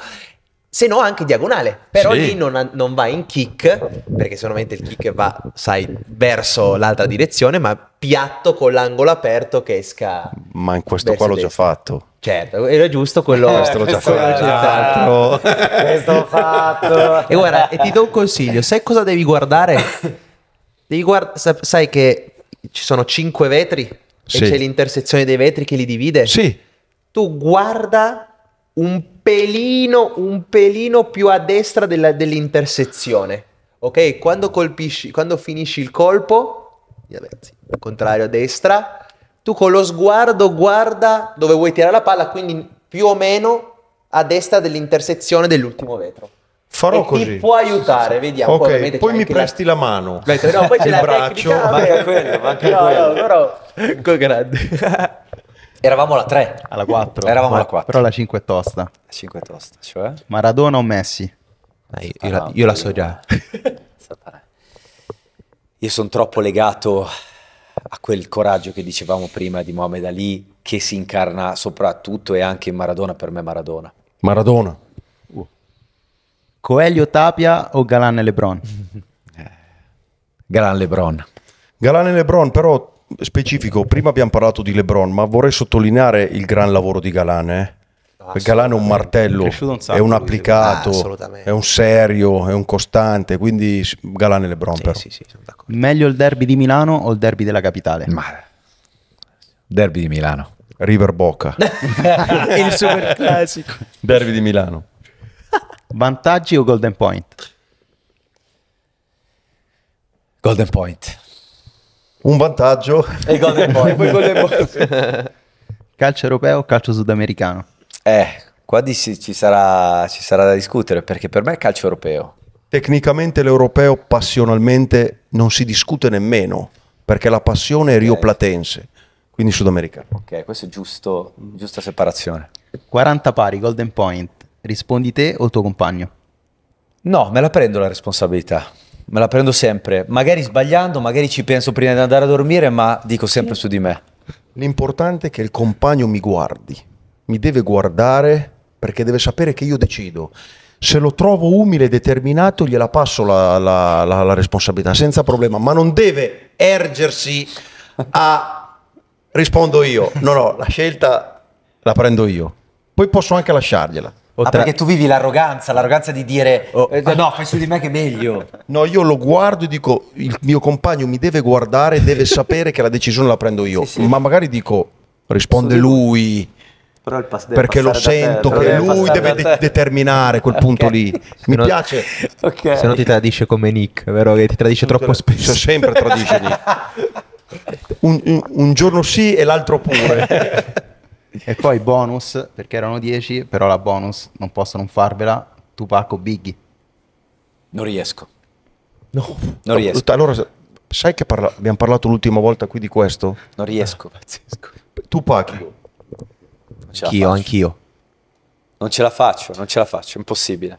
se no anche diagonale, però sì. lì non, non, va in kick, perché solamente il kick va, sai, verso l'altra direzione, ma piatto con l'angolo aperto che esca. Ma in questo qua l'ho destra. già fatto. Certo, era giusto quello. Eh, questo l'ho già fatto. Questo l'ho fatto. e guarda, e ti do un consiglio, sai cosa devi guardare? Devi guard- sai che ci sono cinque vetri e c'è l'intersezione dei vetri che li divide? Sì. Tu guarda un po' pelino, un pelino più a destra della, dell'intersezione. Ok? Quando colpisci, quando finisci il colpo, ragazzi, contrario a destra, tu con lo sguardo guarda dove vuoi tirare la palla, quindi più o meno a destra dell'intersezione dell'ultimo vetro. Farò e così. Ti può aiutare, vediamo. Okay, poi, poi mi presti la, la mano, no, poi il braccio. Tecnica, vabbè, quello, ma no, no, però... Ecco, grande. Eravamo alla 3. Alla 4. Eravamo alla 4. Però la 5 è tosta. La 5 è tosta, cioè? Maradona o Messi? Eh, io, la, io, la, so già. io sono troppo legato a quel coraggio che dicevamo prima di Mohamed Ali, che si incarna soprattutto e anche in Maradona, per me Maradona. Maradona. Uh. Coelho Tapia o Galan Lebron? Eh. Galan Lebron. Galan Lebron, però specifico, prima abbiamo parlato di Lebron, ma vorrei sottolineare il gran lavoro di Galane. Eh? Galane è un martello, un è un applicato, ah, è un serio, è un costante, quindi Galane e Lebron. Sì, sì, sì, Meglio il derby di Milano o il derby della capitale? Ma... Derby di Milano. River Bocca. il super classico. Derby di Milano. Vantaggi o Golden Point? Golden Point un vantaggio e gol del boy. calcio europeo o calcio sudamericano? Eh, qua di, ci, sarà, ci sarà da discutere perché per me è calcio europeo. Tecnicamente l'europeo passionalmente non si discute nemmeno perché la passione è rioplatense, quindi sudamericano. Ok, questo è giusto, giusta separazione. 40 pari, golden point. Rispondi te o il tuo compagno? No, me la prendo la responsabilità me la prendo sempre, magari sbagliando, magari ci penso prima di andare a dormire, ma dico sempre su di me. L'importante è che il compagno mi guardi, mi deve guardare perché deve sapere che io decido. Se lo trovo umile e determinato, gliela passo la, la, la, la responsabilità senza problema, ma non deve ergersi a rispondo io. No, no, la scelta la prendo io. Poi posso anche lasciargliela. Ah, tra... perché tu vivi l'arroganza, l'arroganza di dire oh. no, fai su di me che è meglio. No, io lo guardo e dico, il mio compagno mi deve guardare, deve sapere che la decisione la prendo io. Sì, sì. Ma magari dico, risponde lui, pass- perché lo sento te, che lui deve de- determinare quel okay. punto lì. Mi no, piace. Okay. Se no ti tradisce come Nick, vero? Che ti tradisce troppo te... spesso. Sempre tradisce Nick. Un, un, un giorno sì e l'altro pure. E poi bonus, perché erano 10, però la bonus, non posso non farvela, Tupac o Biggie. Non riesco. No, non riesco. Allora, sai che parla abbiamo parlato l'ultima volta qui di questo? Non riesco. Pazzesco. Tupac. Anch'io, anch'io. Non ce la faccio, non ce la faccio, impossibile.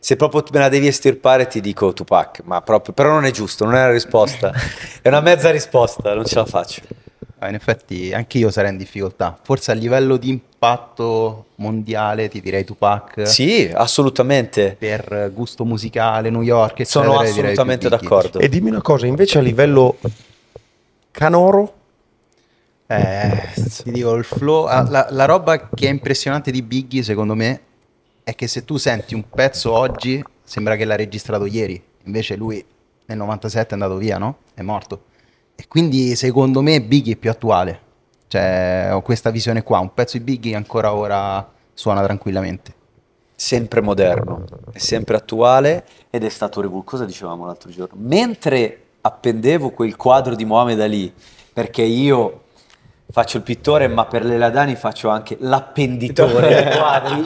Se proprio me la devi estirpare ti dico Tupac, ma proprio, però non è giusto, non è una risposta, è una mezza risposta, non ce la faccio. Ah, in effetti anche io sarei in difficoltà. Forse a livello di impatto mondiale ti direi Tupac. Sì, assolutamente. Per gusto musicale, New York, eccetera, Sono assolutamente d'accordo. E dimmi una cosa, invece a livello canoro? Eh, ti dico, il flow... Ah, la, la roba che è impressionante di Biggie, secondo me, è che se tu senti un pezzo oggi, sembra che l'ha registrato ieri. Invece lui nel 97 è andato via, no? È morto. E quindi secondo me Biggie è più attuale. Cioè, ho questa visione qua, un pezzo di Biggie ancora ora suona tranquillamente. Sempre moderno, sempre attuale ed è stato revoluto. Cosa dicevamo l'altro giorno? Mentre appendevo quel quadro di Mohamed Ali, perché io faccio il pittore, ma per le Ladani faccio anche l'appenditore dei quadri.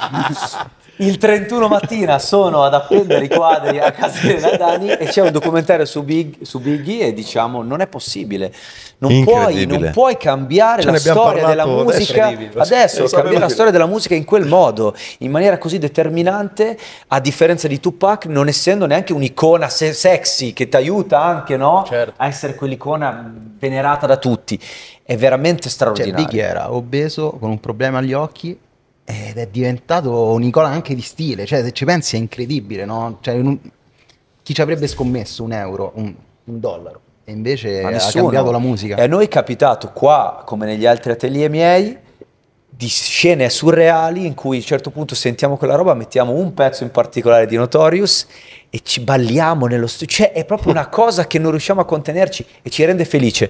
Il 31 mattina sono ad appendere i quadri a casa di Nadani e c'è un documentario su, Big, su Biggie e diciamo non è possibile, non, puoi, non puoi, cambiare Ce la storia della musica adesso, adesso cambiare la storia della musica in quel modo, in maniera così determinante, a differenza di Tupac non essendo neanche un'icona se- sexy che ti aiuta anche no? certo. a essere quell'icona venerata da tutti. È veramente straordinario. Cioè, Biggie era obeso, con un problema agli occhi ed è diventato un'icona anche di stile, cioè se ci pensi è incredibile, no? Cioè, un, chi ci avrebbe scommesso un euro, un, un dollaro? E invece ha cambiato la musica. E a noi è capitato qua, come negli altri atelier miei, di scene surreali in cui a un certo punto sentiamo quella roba, mettiamo un pezzo in particolare di Notorious e ci balliamo nello studio. Cioè, è proprio una cosa che non riusciamo a contenerci e ci rende felice.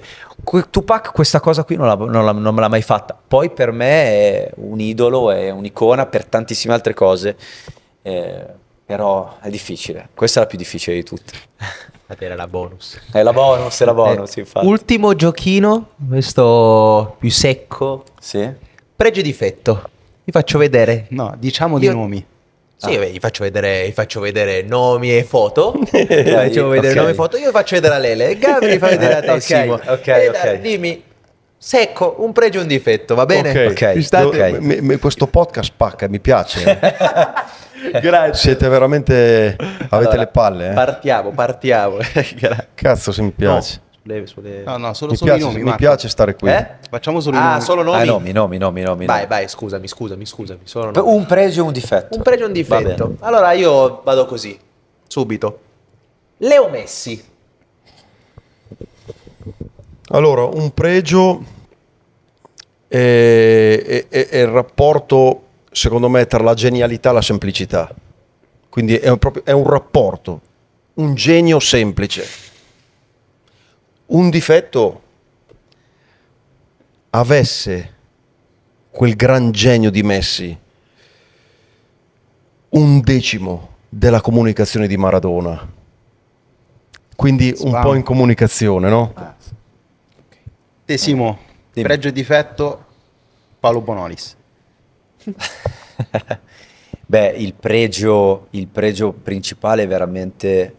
Tupac questa cosa qui non, la, non, la, non me l'ha mai fatta. Poi per me è un idolo, è un'icona per tantissime altre cose. Eh, però è difficile. Questa è la più difficile di tutte. Era la bonus. È la bonus, è la eh, bonus, eh, infatti. Ultimo giochino, questo più secco. Sì Pregio e difetto. Vi faccio vedere. No, diciamo dei Io... nomi. Sì, ah. beh, faccio vedere, gli, faccio vedere, nomi e foto. Dai, faccio vedere okay. nomi e foto. Io faccio vedere a Lele. Gabri gli fa vedere a te, eh, okay, Simo. Ok, e ok. Da, eh, dimmi, secco, un pregio e un difetto, va bene? Ok, okay. State... okay. Mi, mi, questo podcast spacca, mi piace. Grazie. Siete veramente... avete allora, le palle. Eh? Partiamo, partiamo. Cazzo se mi piace. No sulle, sulle... No, no, solo, mi solo piace, i nomi. Mi Marco. piace stare qui. Eh? Facciamo solo ah, i solo nomi. Ah, nomi, ah, nomi, nomi, nomi. Vai, vai, scusami, scusami, scusami. Un pregio e un difetto. Un pregio e un difetto. Allora io vado così, subito. Leo Messi. Allora, un pregio è, è, è, il rapporto, secondo me, tra la genialità e la semplicità. Quindi è un, proprio, è un rapporto, un genio semplice un difetto avesse quel gran genio di Messi un decimo della comunicazione di Maradona. Quindi un Spam. po' in comunicazione, no? Tesimo, ah, pregio e difetto Paolo Bonolis. Beh, il pregio, il pregio principale è veramente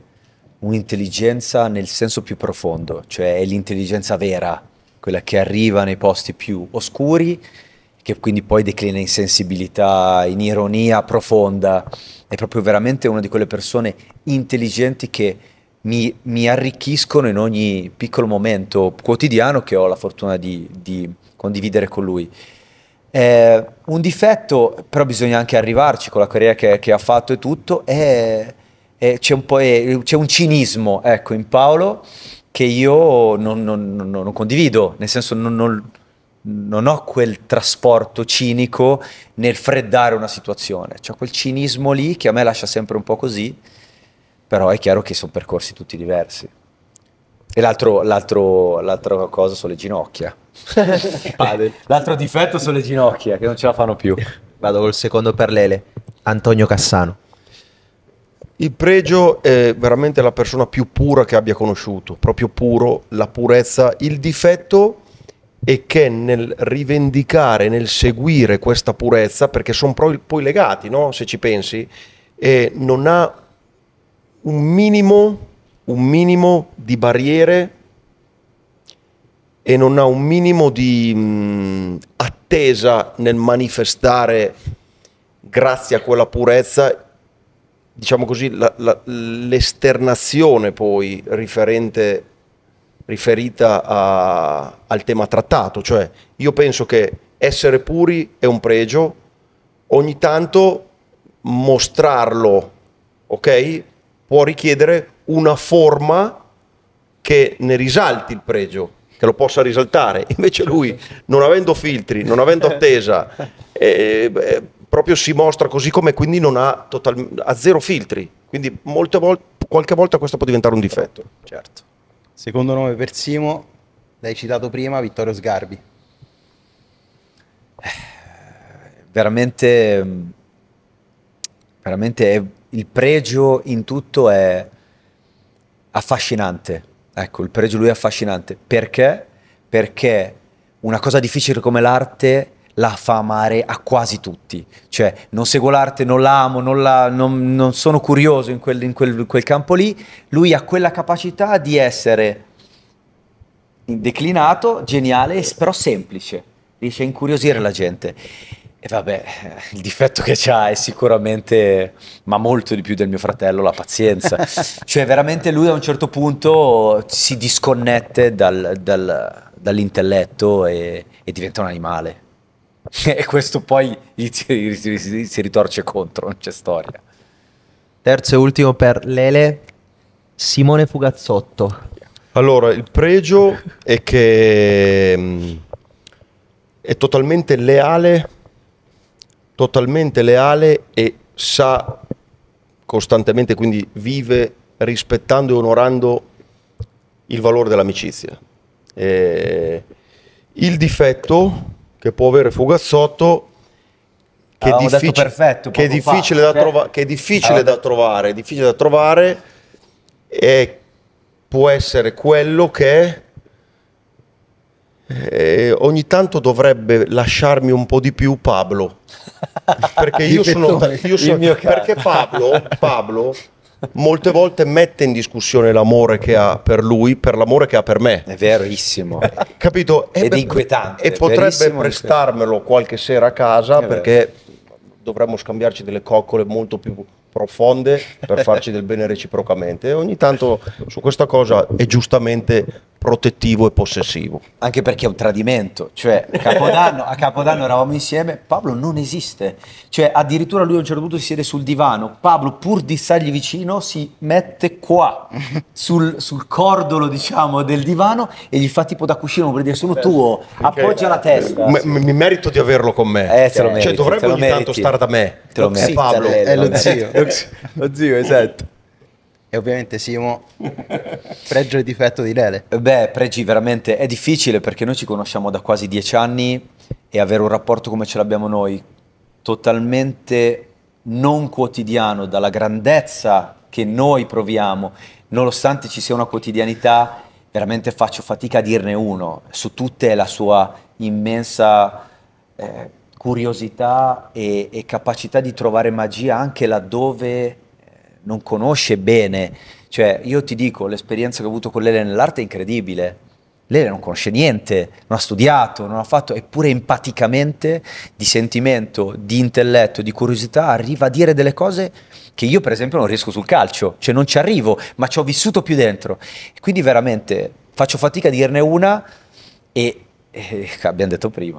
un'intelligenza nel senso più profondo, cioè è l'intelligenza vera, quella che arriva nei posti più oscuri, che quindi poi declina in sensibilità, in ironia profonda. È proprio veramente una di quelle persone intelligenti che mi, mi arricchiscono in ogni piccolo momento quotidiano che ho la fortuna di, di condividere con lui. È un difetto, però bisogna anche arrivarci con la carriera che, che ha fatto e tutto, è eh, c'è, un po', eh, c'è un cinismo ecco, in Paolo che io non, non, non, non condivido, nel senso non, ho quel trasporto cinico nel freddare una situazione, c'è quel cinismo lì che a me lascia sempre un po' così, però è chiaro che sono percorsi tutti diversi. E l'altro, l'altro, l'altra cosa sono le ginocchia. l'altro difetto sono le ginocchia, che non ce la fanno più. Vado col secondo per Lele, Antonio Cassano. Il pregio è veramente la persona più pura che abbia conosciuto, proprio puro, la purezza. Il difetto è che nel rivendicare, nel seguire questa purezza, perché sono poi legati, no? se ci pensi, eh, non ha un minimo, un minimo di barriere e non ha un minimo di mh, attesa nel manifestare grazie a quella purezza diciamo così, la, la, l'esternazione poi riferente, riferita a, al tema trattato, cioè io penso che essere puri è un pregio, ogni tanto mostrarlo, ok? Può richiedere una forma che ne risalti il pregio, che lo possa risaltare. Invece lui, non avendo filtri, non avendo attesa, eh, eh, proprio si mostra così come quindi non ha, total, ha zero filtri, quindi molte volte, qualche volta questo può diventare un difetto. Certo. Secondo nome per Simo, l'hai citato prima, Vittorio Sgarbi. Eh, veramente, veramente è, il pregio in tutto è affascinante. Ecco, il pregio lui è affascinante. Perché? Perché una cosa difficile come l'arte è la fa amare a quasi tutti. Cioè, non seguo l'arte, non l'amo, non, la, non, non sono curioso in quel, in, quel, in quel campo lì. Lui ha quella capacità di essere declinato, geniale, però semplice. Riesce a incuriosire la gente. E vabbè, eh, il difetto che ha è sicuramente, ma molto di più del mio fratello, la pazienza. cioè, veramente lui a un certo punto si disconnette dal, dal, dall'intelletto e, e diventa un animale. e questo poi gli si, si, si, si ritorce contro, non c'è storia. Terzo e ultimo per Lele, Simone Fugazzotto. Allora, il pregio è che è totalmente leale, totalmente leale e sa costantemente, quindi vive rispettando e onorando il valore dell'amicizia. Eh, il difetto che può avere Fugazzotto che, ah, difficil- perfetto, che, è difficile, fa, da, cioè trovare che è difficile ah, da trovare, difficile da trovare e può essere quello che eh, ogni tanto dovrebbe lasciarmi un po' di più Pablo perché io sono, io sono perché Pablo, Pablo molte volte mette in discussione l'amore che ha per lui, per l'amore che ha per me. È verissimo. Capito? Ed è inquietante. E potrebbe prestarmelo qualche sera a casa è perché vero. dovremmo scambiarci delle coccole molto più profonde per farci del bene reciprocamente. E ogni tanto su questa cosa è giustamente protettivo e possessivo. Anche perché è un tradimento, cioè Capodanno, a Capodanno eravamo insieme, Pablo non esiste, cioè addirittura lui a un certo punto si siede sul divano, Pablo pur di stargli vicino si mette qua, sul, sul cordolo diciamo del divano e gli fa tipo da cuscino vuol dire sono Beh, tuo, appoggia la testa. M- mi merito di averlo con me, eh, te lo cioè, meriti, cioè dovrebbe ogni meriti. tanto stare da me, te lo, lo meriti, è eh, lo zio, lo zio esatto. E ovviamente Simo, pregio e difetto di Lele. Beh, pregi veramente, è difficile perché noi ci conosciamo da quasi dieci anni e avere un rapporto come ce l'abbiamo noi, totalmente non quotidiano, dalla grandezza che noi proviamo, nonostante ci sia una quotidianità, veramente faccio fatica a dirne uno, su tutte la sua immensa... Eh, curiosità e, e capacità di trovare magia anche laddove non conosce bene. Cioè, io ti dico, l'esperienza che ho avuto con Lele nell'arte è incredibile. Lele non conosce niente, non ha studiato, non ha fatto, eppure empaticamente, di sentimento, di intelletto, di curiosità, arriva a dire delle cose che io per esempio non riesco sul calcio, cioè non ci arrivo, ma ci ho vissuto più dentro. E quindi veramente faccio fatica a dirne una e, e eh, abbiamo detto prima,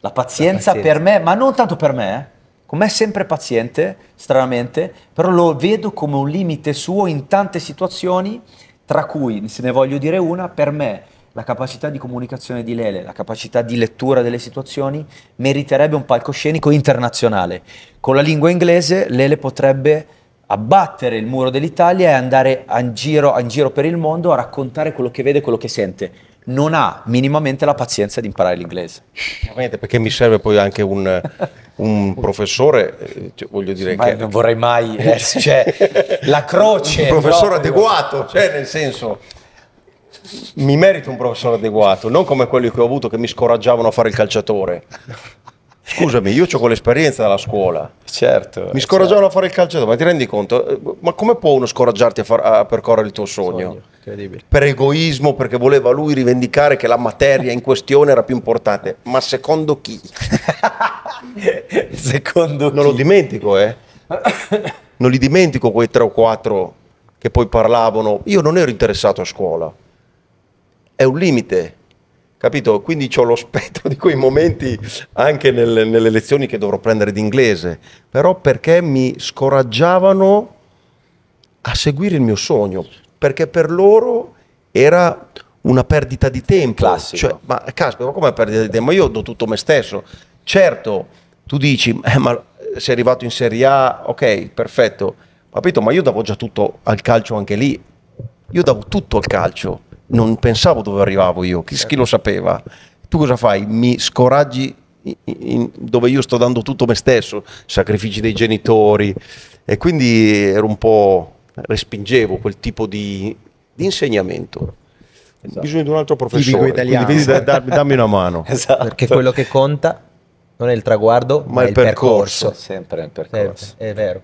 la pazienza, la pazienza, per me, ma non tanto per me, eh, con me è sempre paziente, stranamente, però lo vedo come un limite suo in tante situazioni, tra cui, se ne voglio dire una, per me la capacità di comunicazione di Lele, la capacità di lettura delle situazioni, meriterebbe un palcoscenico internazionale. Con la lingua inglese Lele potrebbe abbattere il muro dell'Italia e andare in giro, in giro per il mondo a raccontare quello che vede e quello che sente non ha minimamente la pazienza di imparare l'inglese. Ovviamente, perché mi serve poi anche un, un professore, eh, cioè, voglio dire Ma che... Non vorrei mai, eh, cioè, la croce... Un professore adeguato, cioè nel senso... Mi merito un professore adeguato, non come quelli che ho avuto che mi scoraggiavano a fare il calciatore. Scusami, io ho quell'esperienza dalla scuola. Certo. Mi scoraggiavano certo. a fare il calciatore, ma ti rendi conto? Eh, ma come può uno scoraggiarti a, far, a percorrere il tuo sogno? sogno per egoismo, perché voleva lui rivendicare che la materia in questione era più importante. Ma secondo chi? secondo chi? Non lo dimentico, eh? non li dimentico quei tre o quattro che poi parlavano. Io non ero interessato a scuola. È un limite capito? Quindi ho lo spettro di quei momenti anche nelle, nelle lezioni che dovrò prendere d'inglese, però perché mi scoraggiavano a seguire il mio sogno, perché per loro era una perdita di tempo. Classico. Cioè, ma caspita, ma come perdita di tempo? io do tutto me stesso. Certo, tu dici, eh, ma sei arrivato in Serie A, ok, perfetto, capito, ma io davo già tutto al calcio anche lì, io davo tutto al calcio non pensavo dove arrivavo io, chi, certo. chi lo sapeva. Tu cosa fai? Mi scoraggi in, in, dove io sto dando tutto me stesso, sacrifici dei genitori e quindi ero un po' respingevo quel tipo di, di insegnamento. Esatto. Bisogna di un altro professore, quindi da, da, dammi una mano. esatto. Perché quello che conta non è il traguardo, ma, ma è il percorso. percorso. Sempre il percorso. Sempre. È vero.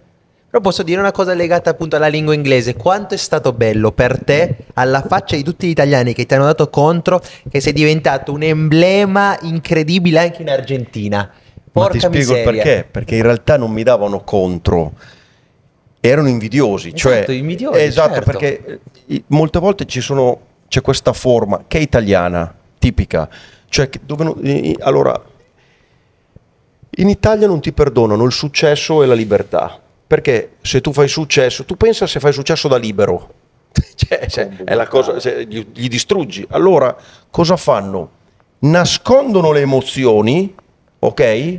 Però posso dire una cosa legata appunto alla lingua inglese. Quanto è stato bello per te, alla faccia di tutti gli italiani che ti hanno dato contro, che sei diventato un emblema incredibile anche in Argentina. Porca Ma ti spiego miseria. il perché. Perché in realtà non mi davano contro. Erano invidiosi. Esatto, cioè, invidiosi. Eh, esatto, certo. perché eh, molte volte sono, c'è questa forma che è italiana, tipica. Cioè, dove, allora, in Italia non ti perdonano il successo e la libertà perché se tu fai successo, tu pensa se fai successo da libero, cioè, cioè, cosa, cioè, gli, gli distruggi. Allora cosa fanno? Nascondono le emozioni, ok?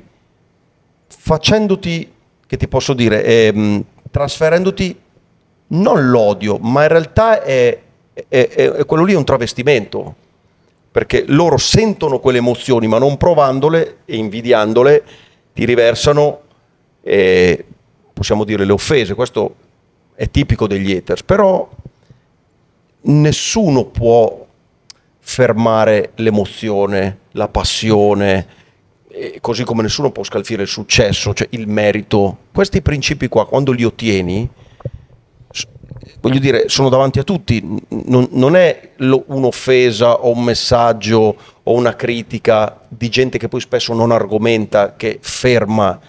Facendoti, che ti posso dire, ehm, trasferendoti non l'odio, ma in realtà è, è, è, quello lì è un travestimento, perché loro sentono quelle emozioni, ma non provandole e invidiandole, ti riversano eh, possiamo dire, le offese, questo è tipico degli haters, però nessuno può fermare l'emozione, la passione, così come nessuno può scalfire il successo, cioè il merito. Questi principi qua, quando li ottieni, voglio dire, sono davanti a tutti, non, non è lo, un'offesa o un messaggio o una critica di gente che poi spesso non argomenta, che ferma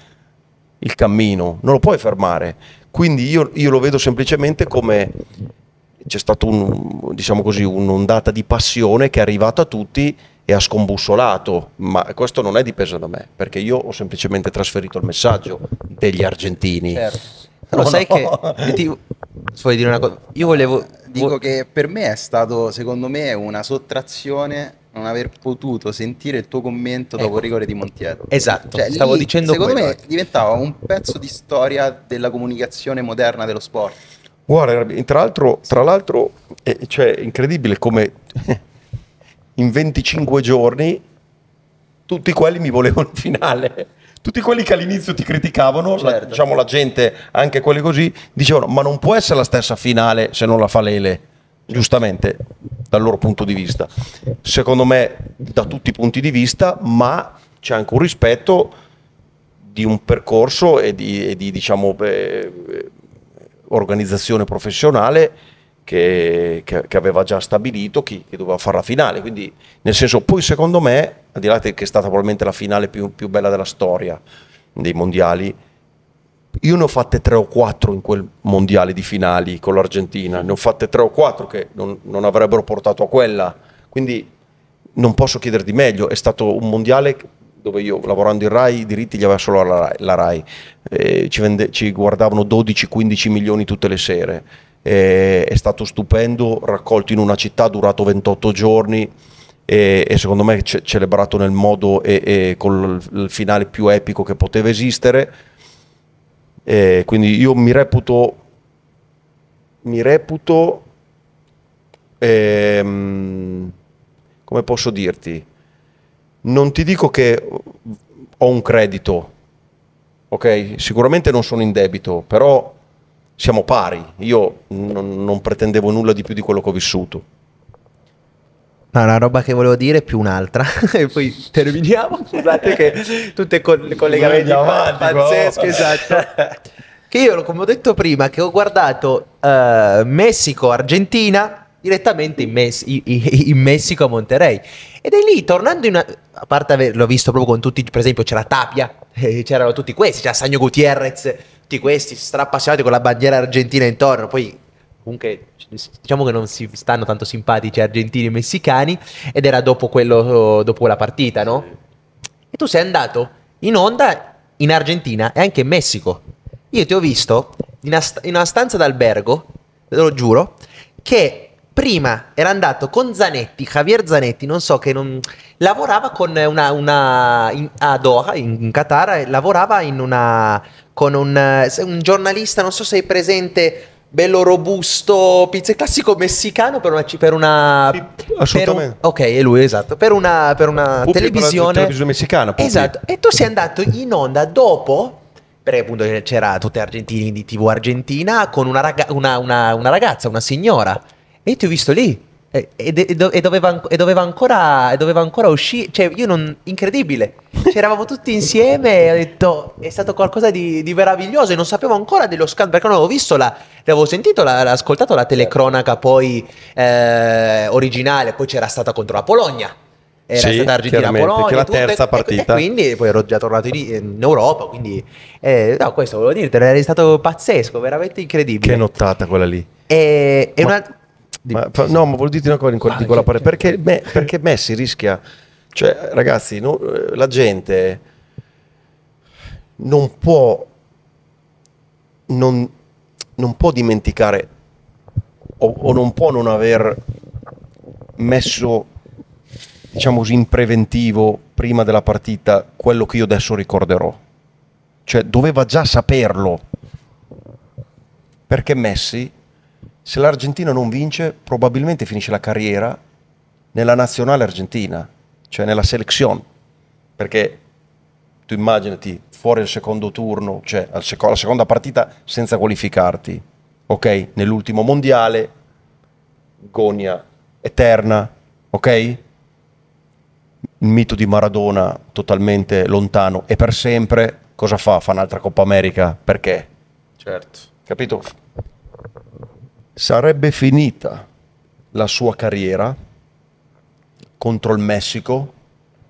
il cammino, non lo puoi fermare. Quindi io, io lo vedo semplicemente come c'è stata un, diciamo un'ondata di passione che è arrivata a tutti e ha scombussolato, ma questo non è dipeso da me, perché io ho semplicemente trasferito il messaggio degli argentini. Certo. Lo no, sai no. che ti, vuoi dire una cosa? Io volevo dico che per me è stato secondo me una sottrazione non aver potuto sentire il tuo commento dopo ecco. rigore di Montiero. Esatto, cioè, stavo lì, dicendo Secondo quello. me diventava un pezzo di storia della comunicazione moderna dello sport. Guarda, tra l'altro, tra l'altro è eh, cioè, incredibile come in 25 giorni tutti quelli mi volevano in finale. Tutti quelli che all'inizio ti criticavano, certo. la, diciamo la gente, anche quelli così, dicevano ma non può essere la stessa finale se non la fa Lele giustamente dal loro punto di vista. Secondo me da tutti i punti di vista, ma c'è anche un rispetto di un percorso e di, e di diciamo, eh, organizzazione professionale che, che, che, aveva già stabilito chi, chi, doveva fare la finale. Quindi, nel senso, poi secondo me, al di là che è stata probabilmente la finale più, più bella della storia dei mondiali, io ne ho fatte tre o quattro in quel mondiale di finali con l'Argentina, ne ho fatte tre o quattro che non, non avrebbero portato a quella, quindi non posso chiedere di meglio, è stato un mondiale dove io lavorando in Rai i diritti li aveva solo la Rai, la Rai. Eh, ci, vende, ci, guardavano 12-15 milioni tutte le sere, eh, è stato stupendo, raccolto in una città, durato 28 giorni e, e secondo me ce- celebrato nel modo e, e con il finale più epico che poteva esistere e eh, quindi io mi reputo, mi reputo, ehm, come posso dirti, non ti dico che ho un credito, ok? Sicuramente non sono in debito, però siamo pari, io non, non pretendevo nulla di più di quello che ho vissuto. No, una roba che volevo dire più un'altra e poi terminiamo. Scusate che tutti i le collegamenti pazzeschi, esatto. Che io, come ho detto prima, che ho guardato uh, eh, Messico-Argentina direttamente in, Mes- in, Messico a Monterrey. Ed è lì, tornando in una... A parte averlo visto proprio con tutti, per esempio c'era Tapia, c'erano tutti questi, c'era Sagno Gutierrez, tutti questi strappassionati con la bandiera argentina intorno, poi comunque diciamo che non si stanno tanto simpatici argentini e messicani ed era dopo, quello, eh, dopo quella partita, no? E tu sei andato in onda in Argentina e anche in Messico. Io ti ho visto in, ast- in una stanza d'albergo, te lo giuro, che prima era andato con Zanetti, Javier Zanetti, non so che non, lavorava con una, una in, a Doha in, in Qatar, lavorava in una, con un, eh, un giornalista, non so se è presente bello robusto, pizza classico messicano per una... Per una Assolutamente. Per un, ok, è lui, esatto. Per una, per una Pupi, televisione... Per televisione messicana. Pupi. Esatto. E tu sei andato in onda dopo perché appunto c'era tutti argentini di TV Argentina con una, raga- una, una, una, ragazza, una signora. E io ti ho visto lì. Eh, e, e, e, doveva, e, doveva, ancora, ancora uscire, cioè io non... incredibile, c'eravamo cioè, tutti insieme e ho detto è stato qualcosa di, di meraviglioso e non sapevo ancora dello scandalo perché non avevo visto, la, l'avevo sentito, la, ascoltato la telecronaca poi eh, originale, poi c'era stata contro la Polonia. Era sì, stata Argentina-Polonia, che la terza partita. E, quindi poi ero già tornato in, in Europa, quindi eh, no, questo volevo dirti, è stato pazzesco, veramente incredibile. Che nottata quella lì. E, Ma... una, ma, no, ma vuol dire una cosa in quella ah, eh. perché, me, perché Messi rischia, cioè ragazzi, no, eh, la gente non può, non, non può dimenticare o, o non può non aver messo diciamo così, in preventivo prima della partita quello che io adesso ricorderò. Cioè, doveva già saperlo. Perché Messi se l'Argentina non vince, probabilmente finisce la carriera nella nazionale argentina, cioè nella selezione. Perché tu immaginati fuori al secondo turno, cioè alla seconda partita senza qualificarti, ok? Nell'ultimo mondiale, gonia eterna, ok? Il mito di Maradona totalmente lontano e per sempre, cosa fa? Fa un'altra Coppa America, perché? Certo. Capito? sarebbe finita la sua carriera contro il Messico,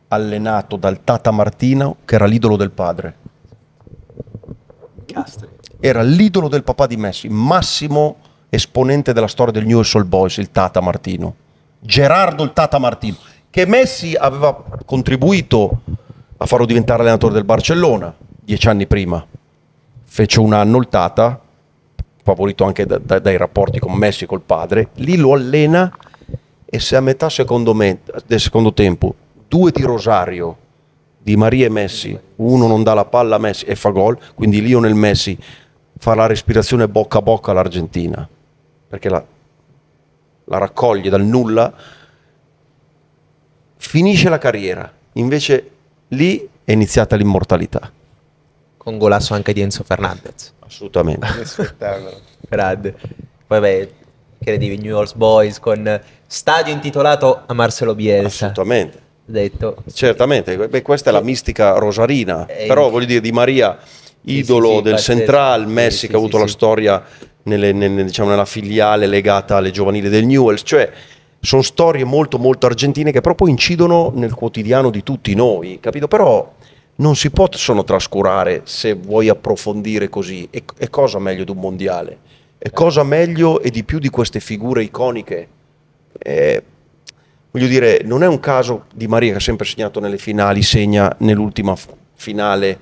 allenato dal Tata Martino, che era l'idolo del padre. Castri. Era l'idolo del papà di Messi, massimo esponente della storia del New Soul Boys, il Tata Martino. Gerardo il Tata Martino, che Messi aveva contribuito a farlo diventare allenatore del Barcellona dieci anni prima. Fece un anno il Tata, favorito anche da, da, dai rapporti con Messi col padre, lì lo allena e se a metà secondo me, del secondo tempo due di Rosario di Maria e Messi, uno non dà la palla a Messi e fa gol, quindi Lionel Messi fa la respirazione bocca a bocca all'Argentina, perché la, la raccoglie dal nulla, finisce la carriera, invece lì è iniziata l'immortalità con golasso anche di Enzo Fernandez. Assolutamente. Spettacolo. Grande. Vabbè, che ne dici, New Orleans Boys con stadio intitolato a Marcelo Bielsa. Assolutamente. Detto. Certamente, Beh, questa è la mistica rosarina, eh, però voglio dire di Maria, idolo sì, sì, del Central, Messi sì, che ha avuto la storia nelle, nelle, diciamo, nella filiale legata alle giovanili del Newells, cioè sono storie molto molto argentine che però poi incidono nel quotidiano di tutti noi, capito? Però non si possono trascurare se vuoi approfondire così. E, e cosa meglio di un mondiale? E cosa meglio e di più di queste figure iconiche? E, eh, voglio dire, non è un caso di Maria che ha sempre segnato nelle finali, segna nell'ultima finale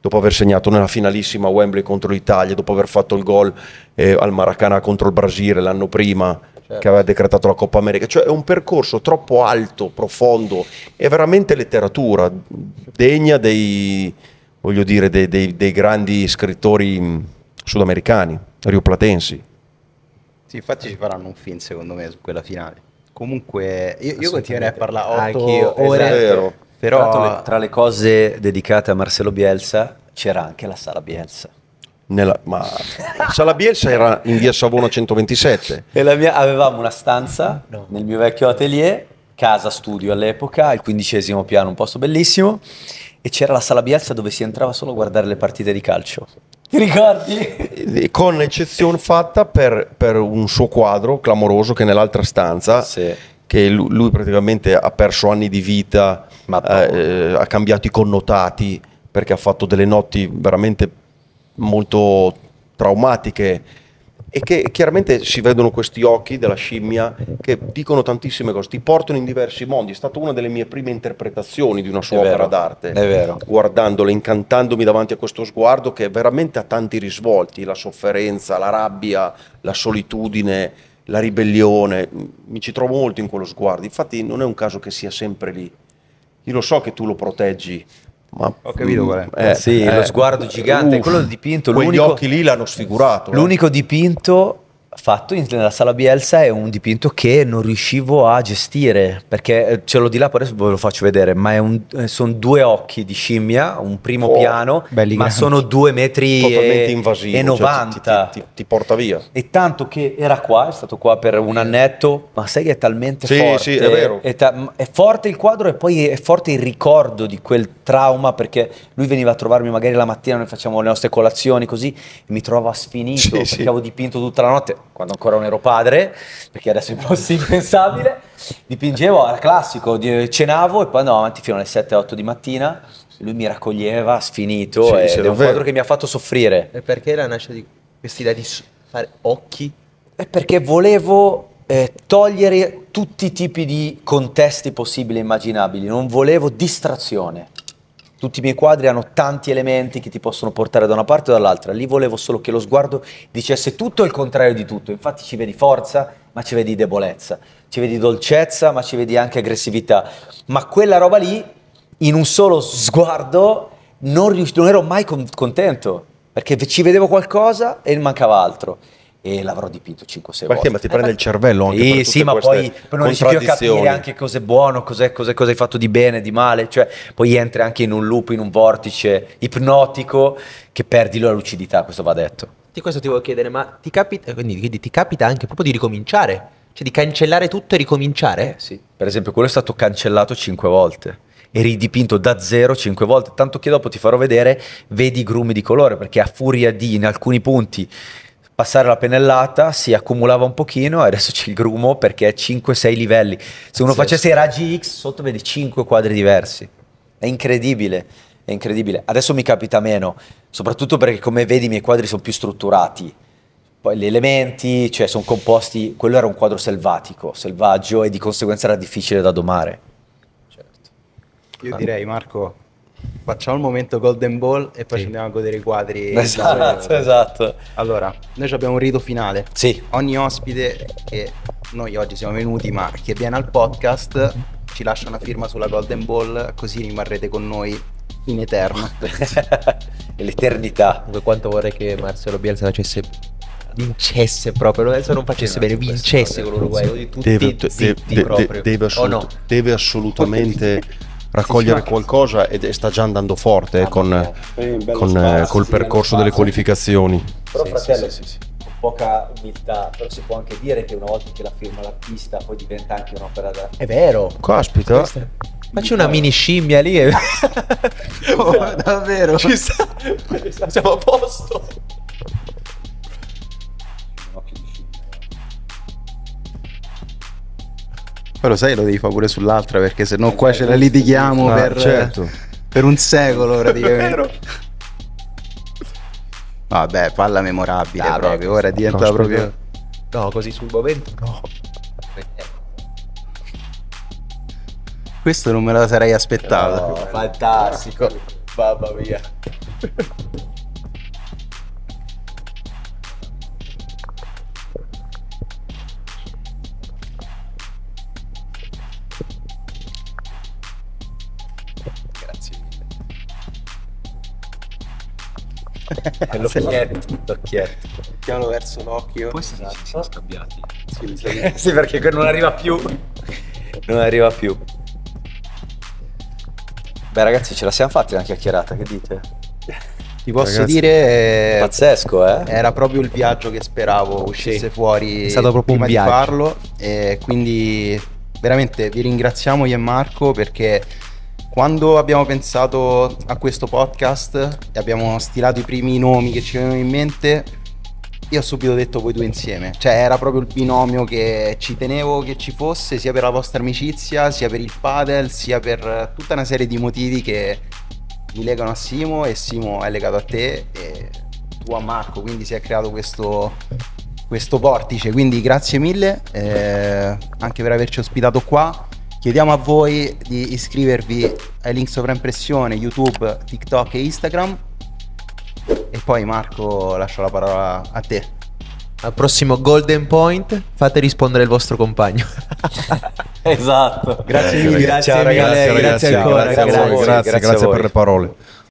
dopo aver segnato nella finalissima Wembley contro l'Italia, dopo aver fatto il gol eh, al Maracanã contro il Brasile l'anno prima, certo. che aveva decretato la Coppa America. Cioè è un percorso troppo alto, profondo, è veramente letteratura, degna dei, dire, dei, dei, dei grandi scrittori mm, sudamericani, rioplatensi. Sì, infatti ci faranno un film secondo me su quella finale. Comunque io, io continuerei a parlare 8 ore. Esatto. Però tra le, tra le cose dedicate a Marcello Bielsa c'era anche la sala Bielsa. Nella, ma Sala Bielsa era in via Savona 127. E la Mia, avevamo una stanza no. nel mio vecchio atelier, casa studio all'epoca, il quindicesimo piano, un posto bellissimo, e c'era la Sala Bielsa dove si entrava solo a guardare le partite di calcio. Ti ricordi? Eh, eh, con eccezione fatta per, per un suo quadro clamoroso che è nell'altra stanza. Sì che lui praticamente ha perso anni di vita, eh, eh, ha cambiato i connotati perché ha fatto delle notti veramente molto traumatiche e che chiaramente si vedono questi occhi della scimmia che dicono tantissime cose, ti portano in diversi mondi. È stata una delle mie prime interpretazioni di una sua è opera vero, d'arte, è vero. guardandola, incantandomi davanti a questo sguardo che veramente ha tanti risvolti, la sofferenza, la rabbia, la solitudine, la ribellione. Mi ci trovo molto in quello sguardo, infatti non è un caso che sia sempre lì. Io lo so che tu lo proteggi ma, Ho capito mm, qual è. Eh, sì, eh, lo sguardo gigante, uff, uh, quello dipinto. Quegli occhi lì l'hanno sfigurato. Eh. L'unico eh. dipinto fatto in, nella sala Bielsa è un dipinto che non riuscivo a gestire perché eh, ce l'ho di là, adesso ve lo faccio vedere, ma eh, sono due occhi di scimmia, un primo oh, piano, ma grandi. sono due metri eh, e, invasivo, e 90. Cioè, ti, ti, ti, porta via. E tanto che era qua, è stato qua per un annetto, ma sai che è talmente sì, forte. Sì, è vero. È, è forte il quadro e poi è forte il ricordo di quel trauma perché lui veniva a trovarmi magari la mattina, noi facciamo le nostre colazioni così, e mi trovava sfinito sì, perché sì. avevo dipinto tutta la notte quando ancora non ero padre, perché adesso è impossibile, impensabile, dipingevo, al classico, cenavo e poi andavo avanti fino alle 7-8 di mattina, lui mi raccoglieva sfinito sì, ed è un vero. quadro che mi ha fatto soffrire. E perché la nascita di questa idea di fare occhi? È perché volevo eh, togliere tutti i tipi di contesti possibili e immaginabili, non volevo distrazione tutti i miei quadri hanno tanti elementi che ti possono portare da una parte o dall'altra. Lì volevo solo che lo sguardo dicesse tutto il contrario di tutto. Infatti ci vedi forza, ma ci vedi debolezza, ci vedi dolcezza, ma ci vedi anche aggressività. Ma quella roba lì, in un solo sguardo, non, non ero mai con contento, perché ci vedevo qualcosa e mancava altro e l'avrò dipinto 5-6 volte. Ma ti prende eh, il cervello anche sì, per sì, ma poi, poi non riesci più a capire anche cosa è buono, cosa hai fatto di bene, di male, cioè poi entri anche in un loop, in un vortice ipnotico che perdi la lucidità, questo va detto. Di questo ti voglio chiedere, ma ti capita, eh, quindi, ti capita anche proprio di ricominciare? Cioè di cancellare tutto e ricominciare? Eh, sì, per esempio quello è stato cancellato 5 volte e ridipinto da zero cinque volte, tanto che dopo ti farò vedere, vedi i grumi di colore, perché a furia di in alcuni punti passare la pennellata, si accumulava un pochino e adesso c'è il grumo perché è 5-6 livelli. Se uno sì, facesse i raggi X sotto vedi 5 quadri diversi. È incredibile, è incredibile. Adesso mi capita meno, soprattutto perché come vedi i miei quadri sono più strutturati. Poi gli elementi, cioè sono composti, quello era un quadro selvatico, selvaggio e di conseguenza era difficile da domare. Certo. Io direi Marco Facciamo il momento Golden Ball e poi sì. ci andiamo a godere i quadri. Esatto, esatto, esatto. Allora, noi abbiamo un rito finale. Sì. Ogni ospite che noi oggi siamo venuti, ma che viene al podcast, ci lascia una firma sulla Golden Ball, così rimarrete con noi in eterno. L'eternità. Dunque, quanto vorrei che Marcelo Bielsa facesse vincesse proprio adesso eh, non facesse bene vincesse con l'Uruguay tutti deve, zitti deve, deve, deve, assolut- oh no. deve assolutamente raccogliere sì, sì, qualcosa e, e, sta già andando forte eh, ah, con, eh, con eh, spazio, col percorso delle qualificazioni. Però fratello, sì, sì, poca umiltà, però si può anche dire che una volta che la firma l'artista poi diventa anche un'opera da... È vero! Caspita! Ma c'è una mini scimmia lì. Eh. oh, davvero? Ci sta... Siamo a posto. Poi lo sai, lo devi fare pure sull'altra perché se no qua eh, ce la eh, litighiamo ah, per, certo. per un secolo praticamente. Vabbè, palla memorabile Vabbè, proprio, ora diventa no, proprio... No, così sul momento no. Questo non me lo sarei aspettato. Oh, fantastico, mamma mia. l'occhietto, l'occhietto. Piano verso l'occhio. Poi si sono esatto. scambiati. Sì, sì. Eh sì, perché non arriva più. Non arriva più. Beh ragazzi, ce la siamo fatti una chiacchierata, che dite? Ti posso ragazzi, dire... Eh, Pazzesco, eh? Era proprio il viaggio che speravo uscisse sì. fuori. È stato proprio prima un viaggio. di farlo. E quindi veramente vi ringraziamo io e Marco perché quando abbiamo pensato a questo podcast e abbiamo stilato i primi nomi che ci venivano in mente, io ho subito detto voi due insieme. Cioè, era proprio il binomio che ci tenevo che ci fosse, sia per la vostra amicizia, sia per il padel, sia per tutta una serie di motivi che mi legano a Simo e Simo è legato a te e tu a Marco. Quindi si è creato questo, questo vortice. Quindi grazie mille eh, anche per averci ospitato qua Chiediamo a voi di iscrivervi ai link sovraimpressione, YouTube, TikTok e Instagram. E poi Marco lascio la parola a te. Al prossimo Golden Point fate rispondere il vostro compagno. esatto. Grazie mille, grazie, grazie, grazie, grazie, grazie, grazie, grazie, grazie, grazie, grazie, grazie, grazie, grazie, grazie,